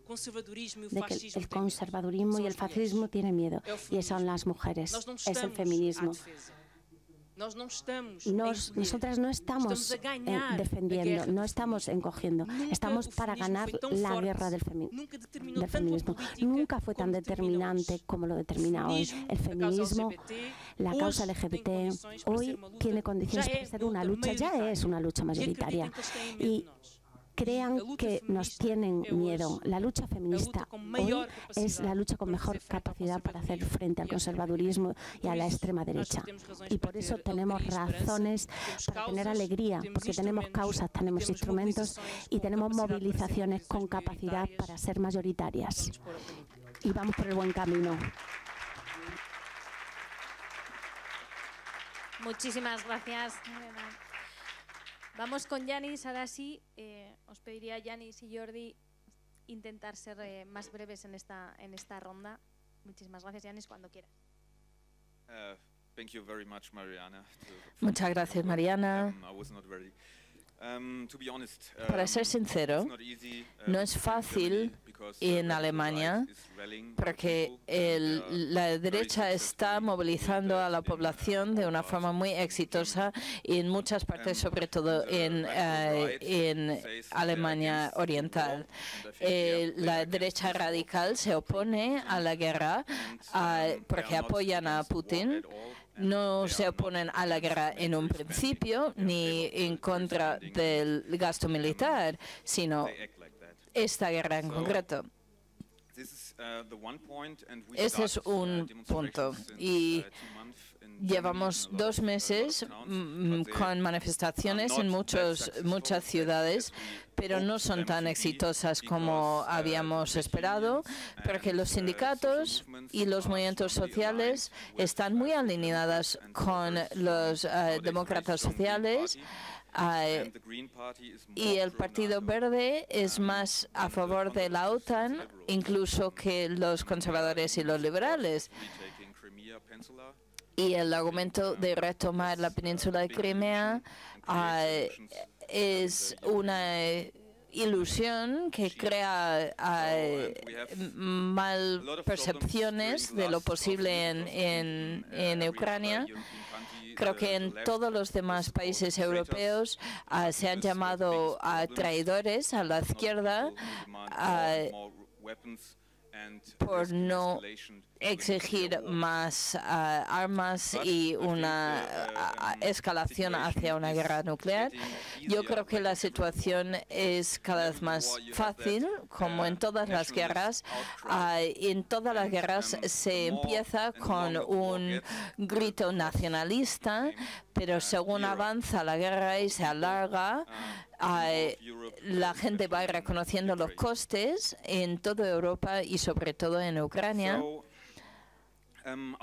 e de que el conservadurismo y el fascismo tienen miedo, y son las mujeres, es el feminismo. Nos, em nosotras no estamos defendiendo, no estamos encogiendo, estamos para ganar la guerra del, feminismo. Nunca fue tan determinante como lo determina hoy. El feminismo, la causa LGBT, hoy tiene condiciones para ser una lucha, ya es una lucha e mayoritaria crean que nos tienen miedo. La lucha feminista hoy es la lucha con mejor capacidad para hacer frente al conservadurismo y a la extrema derecha. Y por eso tenemos razones para tener alegría, porque tenemos causas, tenemos instrumentos y tenemos movilizaciones con capacidad para ser mayoritarias. Y vamos por el buen camino. Muchísimas gracias. Vamos con Yanis, ahora sí. Eh, os pediría Yanis y Jordi intentar ser eh, más breves en esta, en esta ronda. Muchísimas gracias, Yanis, cuando quieras. Uh, Muchas gracias, Mariana. Um, Um, Para um, ser sincero, uh, no es fácil uh, en Alemania porque uh, la derecha está movilizando a la población de una forma muy exitosa en muchas um, partes, sobre todo en, eh, Alemania Oriental. Eh, la derecha radical se opone a la guerra porque apoyan a Putin no se oponen a la guerra en un principio ni en contra del gasto militar, sino esta guerra en concreto. Uh, Ese es un uh, punto. Y uh, Llevamos dos meses mm, mm, con manifestaciones en muchos, muchas ciudades, pero no son tan exitosas como habíamos esperado, porque los sindicatos y los movimientos sociales están muy alineadas con los eh, demócratas sociales. Eh, y el Partido Verde es más a favor de la OTAN, incluso que los conservadores y los liberales y el argumento de retomar la península de Crimea ah, es una ilusión que crea ah, mal percepciones de lo posible en, Ucrania. Creo que en todos los demás países europeos ah, se han llamado a traidores a la izquierda por no exigir más ah, armas y una ah, ah, escalación hacia una guerra nuclear. Yo creo que la situación es cada vez más fácil, como en todas las guerras. en todas las guerras se empieza con un grito nacionalista, pero según avanza la guerra y se alarga, la gente va reconociendo los costes en toda Europa y sobre todo en Ucrania. Um,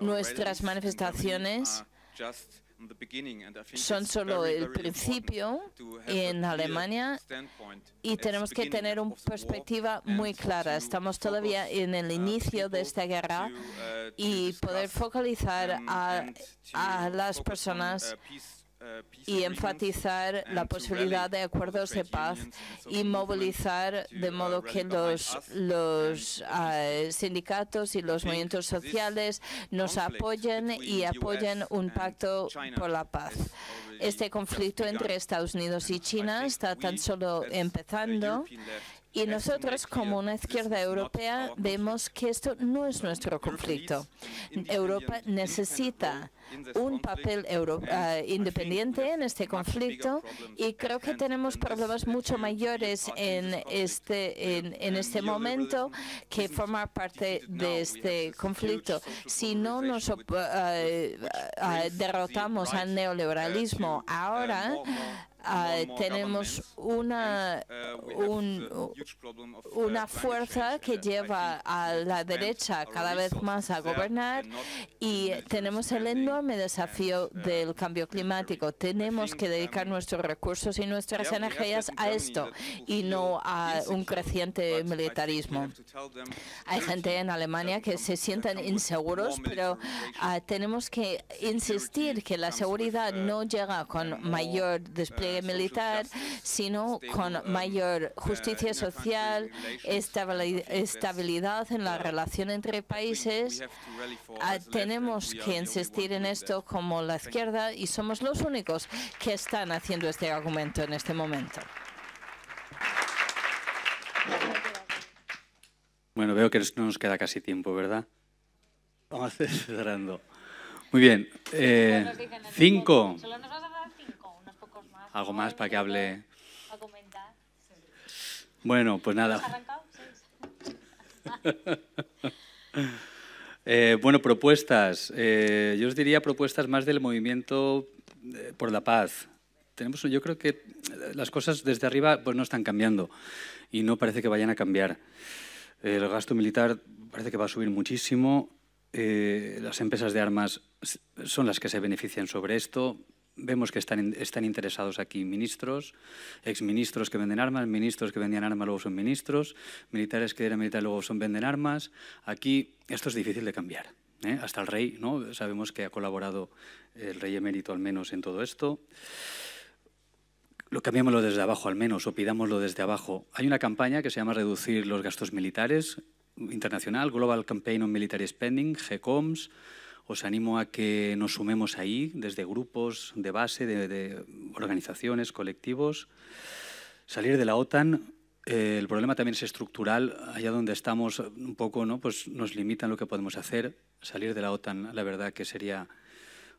Nuestras manifestaciones uh, son solo el principio en Alemania y tenemos que tener una perspectiva muy clara. Estamos todavía en el uh, inicio de esta guerra uh, y poder focalizar um, a, las personas y enfatizar la posibilidad de acuerdos de paz y movilizar de modo que los, ah, sindicatos y los movimientos sociales nos apoyen y apoyen un pacto por la paz. Este conflicto entre Estados Unidos y China está tan solo empezando y nosotros, como una izquierda europea, vemos que esto no es nuestro conflicto. Europa necesita un papel euro, eh, independiente en este conflicto y creo que tenemos problemas mucho mayores en este, en, este momento que formar parte de este conflicto. Si no nos eh, eh, derrotamos al neoliberalismo ahora, Ah, tenemos una, uh, uh, uh, una fuerza que lleva a la derecha cada vez más a gobernar y tenemos el enorme desafío del cambio climático. Tenemos que um, dedicar nuestros recursos y nuestras energías a esto y no a un creciente militarismo. Hay gente en Alemania que se sienten inseguros, pero ah, tenemos que insistir que la seguridad no llega con mayor despliegue militar, sino con mayor justicia social, estabilidad en la relación entre países. Ah, tenemos que insistir en esto como la izquierda y somos los únicos que están haciendo este argumento en este momento. Bueno, veo que no nos queda casi tiempo, ¿verdad? Vamos a cerrando. Muy bien. Eh, cinco algo más para que hable. Bueno, pues nada. Eh, bueno, propuestas. Eh, yo os diría propuestas más del movimiento eh, por la paz. Tenemos, yo creo que las cosas desde arriba pues, no están cambiando y no parece que vayan a cambiar. El gasto militar parece que va a subir muchísimo. las empresas de armas son las que se benefician sobre esto vemos que están, están interesados aquí ministros, exministros que venden armas, ministros que vendían armas luego son ministros, militares que eran militares luego son venden armas. Aquí esto es difícil de cambiar. ¿eh? Hasta el rey, ¿no? sabemos que ha colaborado el rey emérito al menos en todo esto. Lo lo desde abajo al menos, o pidámoslo desde abajo. Hay una campaña que se llama Reducir los gastos militares internacional, Global Campaign on Military Spending, GCOMS, os animo a que nos sumemos ahí, desde grupos de base, de, organizaciones, colectivos. Salir de la OTAN, eh, el problema también es estructural. Allá donde estamos, un poco ¿no? pues nos limitan lo que podemos hacer. Salir de la OTAN, la verdad que sería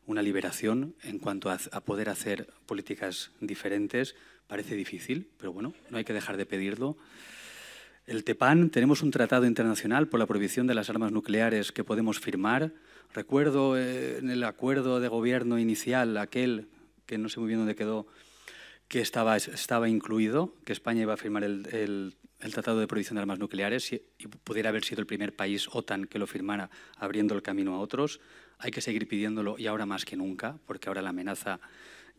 una liberación en cuanto a poder hacer políticas diferentes. Parece difícil, pero bueno, no hay que dejar de pedirlo. El TEPAN, tenemos un tratado internacional por la prohibición de las armas nucleares que podemos firmar. Recuerdo eh, en el acuerdo de gobierno inicial, aquel que no sé muy bien dónde quedó, que estaba, estaba incluido, que España iba a firmar el, Tratado de Prohibición de Armas Nucleares y, pudiera haber sido el primer país OTAN que lo firmara, abriendo el camino a otros. Hay que seguir pidiéndolo y ahora más que nunca, porque ahora la amenaza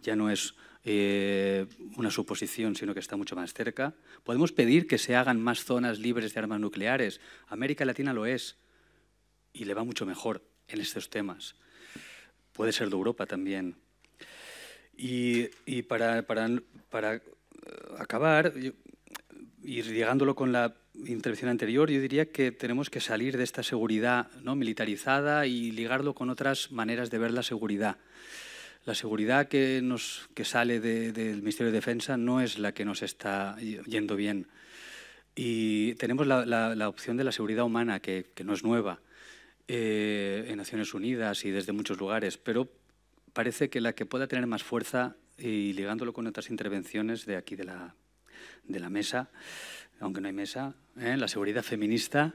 ya no es eh, una suposición, sino que está mucho más cerca. Podemos pedir que se hagan más zonas libres de armas nucleares. América Latina lo es y le va mucho mejor en estos temas. Puede ser de Europa también. Y, para, para, eh, acabar, y ligándolo con la intervención anterior, yo diría que tenemos que salir de esta seguridad ¿no? militarizada y ligarlo con otras maneras de ver la seguridad. La seguridad que, nos, sale del Ministerio de Defensa no es la que nos está yendo bien. Y tenemos la, opción de la seguridad humana, que, que no es nueva eh, en Naciones Unidas y desde muchos lugares, pero parece que la que pueda tener más fuerza, y ligándolo con otras intervenciones de aquí de la, mesa, aunque no hay mesa, ¿eh? la seguridad feminista,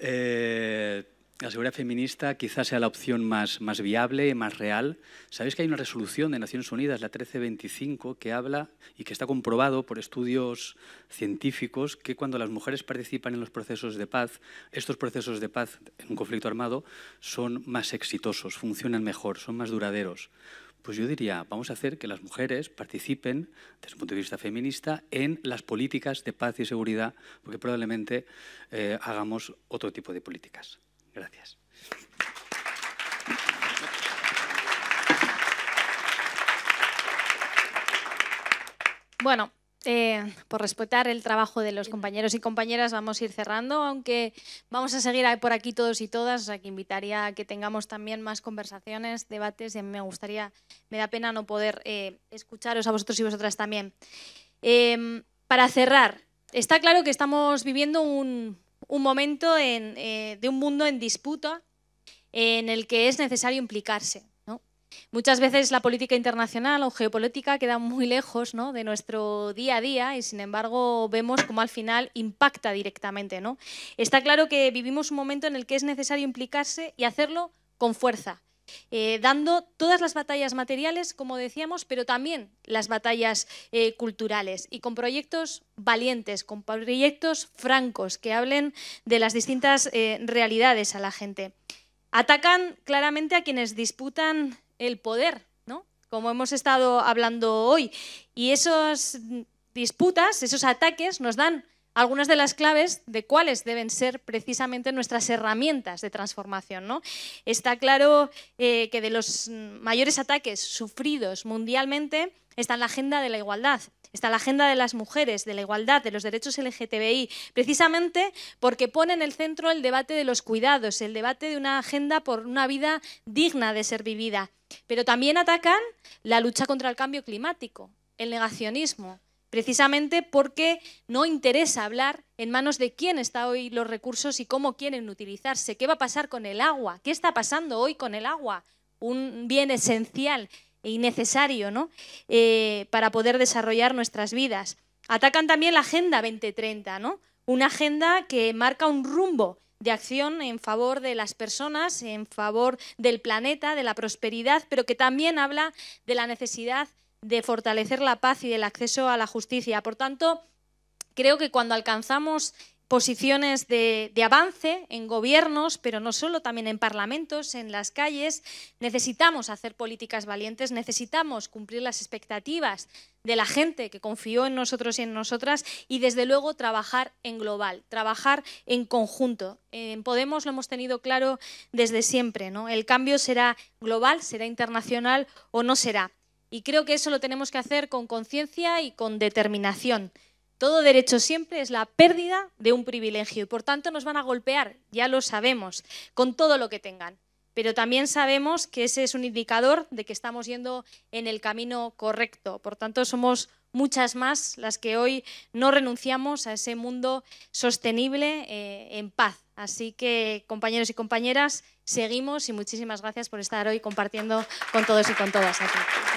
eh, la seguridad feminista quizás sea la opción más, más viable, más real. Sabéis que hay una resolución de Naciones Unidas, la 1325, que habla y que está comprobado por estudios científicos que cuando las mujeres participan en los procesos de paz, estos procesos de paz en un conflicto armado son más exitosos, funcionan mejor, son más duraderos. Pues yo diría, vamos a hacer que las mujeres participen, desde un punto de vista feminista, en las políticas de paz y seguridad, porque probablemente eh, hagamos otro tipo de políticas. Gracias. Bueno, eh, por respetar el trabajo de los compañeros y compañeras, vamos a ir cerrando, aunque vamos a seguir por aquí todos y todas, o sea que invitaría a que tengamos también más conversaciones, debates, y me gustaría, me da pena no poder eh, escucharos a vosotros y vosotras también. Eh, para cerrar, está claro que estamos viviendo un, un momento eh, de un mundo en disputa en el que es necesario implicarse. Muchas veces la política internacional o geopolítica queda muy lejos de nuestro día a día y sin embargo vemos cómo al final impacta directamente. Está claro que vivimos un momento en el que es necesario implicarse y hacerlo con fuerza, eh, dando todas las batallas materiales, como decíamos, pero también las batallas eh, culturales y con proyectos valientes, con proyectos francos que hablen de las distintas eh, realidades a la gente. Atacan claramente a quienes disputan el poder, como hemos estado hablando hoy, y esas disputas, esos ataques nos dan algunas de las claves de cuáles deben ser precisamente nuestras herramientas de transformación. ¿no? Está claro eh, que de los mayores ataques sufridos mundialmente está la agenda de la igualdad, está la agenda de las mujeres, de la igualdad, de los derechos LGTBI, precisamente porque pone en el centro el debate de los cuidados, el debate de una agenda por una vida digna de ser vivida. Pero también atacan la lucha contra el cambio climático, el negacionismo, precisamente porque no interesa hablar en manos de quién está hoy los recursos y cómo quieren utilizarse, qué va a pasar con el agua, qué está pasando hoy con el agua, un bien esencial e innecesario ¿no? Eh, para poder desarrollar nuestras vidas. Atacan también la Agenda 2030, ¿no? una agenda que marca un rumbo de acción en favor de las personas, en favor del planeta, de la prosperidad, pero que también habla de la necesidad de de fortalecer la paz y el acceso a la justicia. Por tanto, creo que cuando alcanzamos posiciones de, avance en gobiernos, pero no solo, también en parlamentos, en las calles. Necesitamos hacer políticas valientes, necesitamos cumplir las expectativas de la gente que confió en nosotros y en nosotras y desde luego trabajar en global, trabajar en conjunto. En Podemos lo hemos tenido claro desde siempre, ¿no? El cambio será global, será internacional o no será. Y creo que eso lo tenemos que hacer con conciencia y con determinación. Todo derecho siempre es la pérdida de un privilegio y por tanto nos van a golpear, ya lo sabemos, con todo lo que tengan. Pero también sabemos que ese es un indicador de que estamos yendo en el camino correcto. Por tanto, somos muchas más las que hoy no renunciamos a ese mundo sostenible eh, en paz. Así que, compañeros y compañeras, seguimos y muchísimas gracias por estar hoy compartiendo con todos y con todas aquí.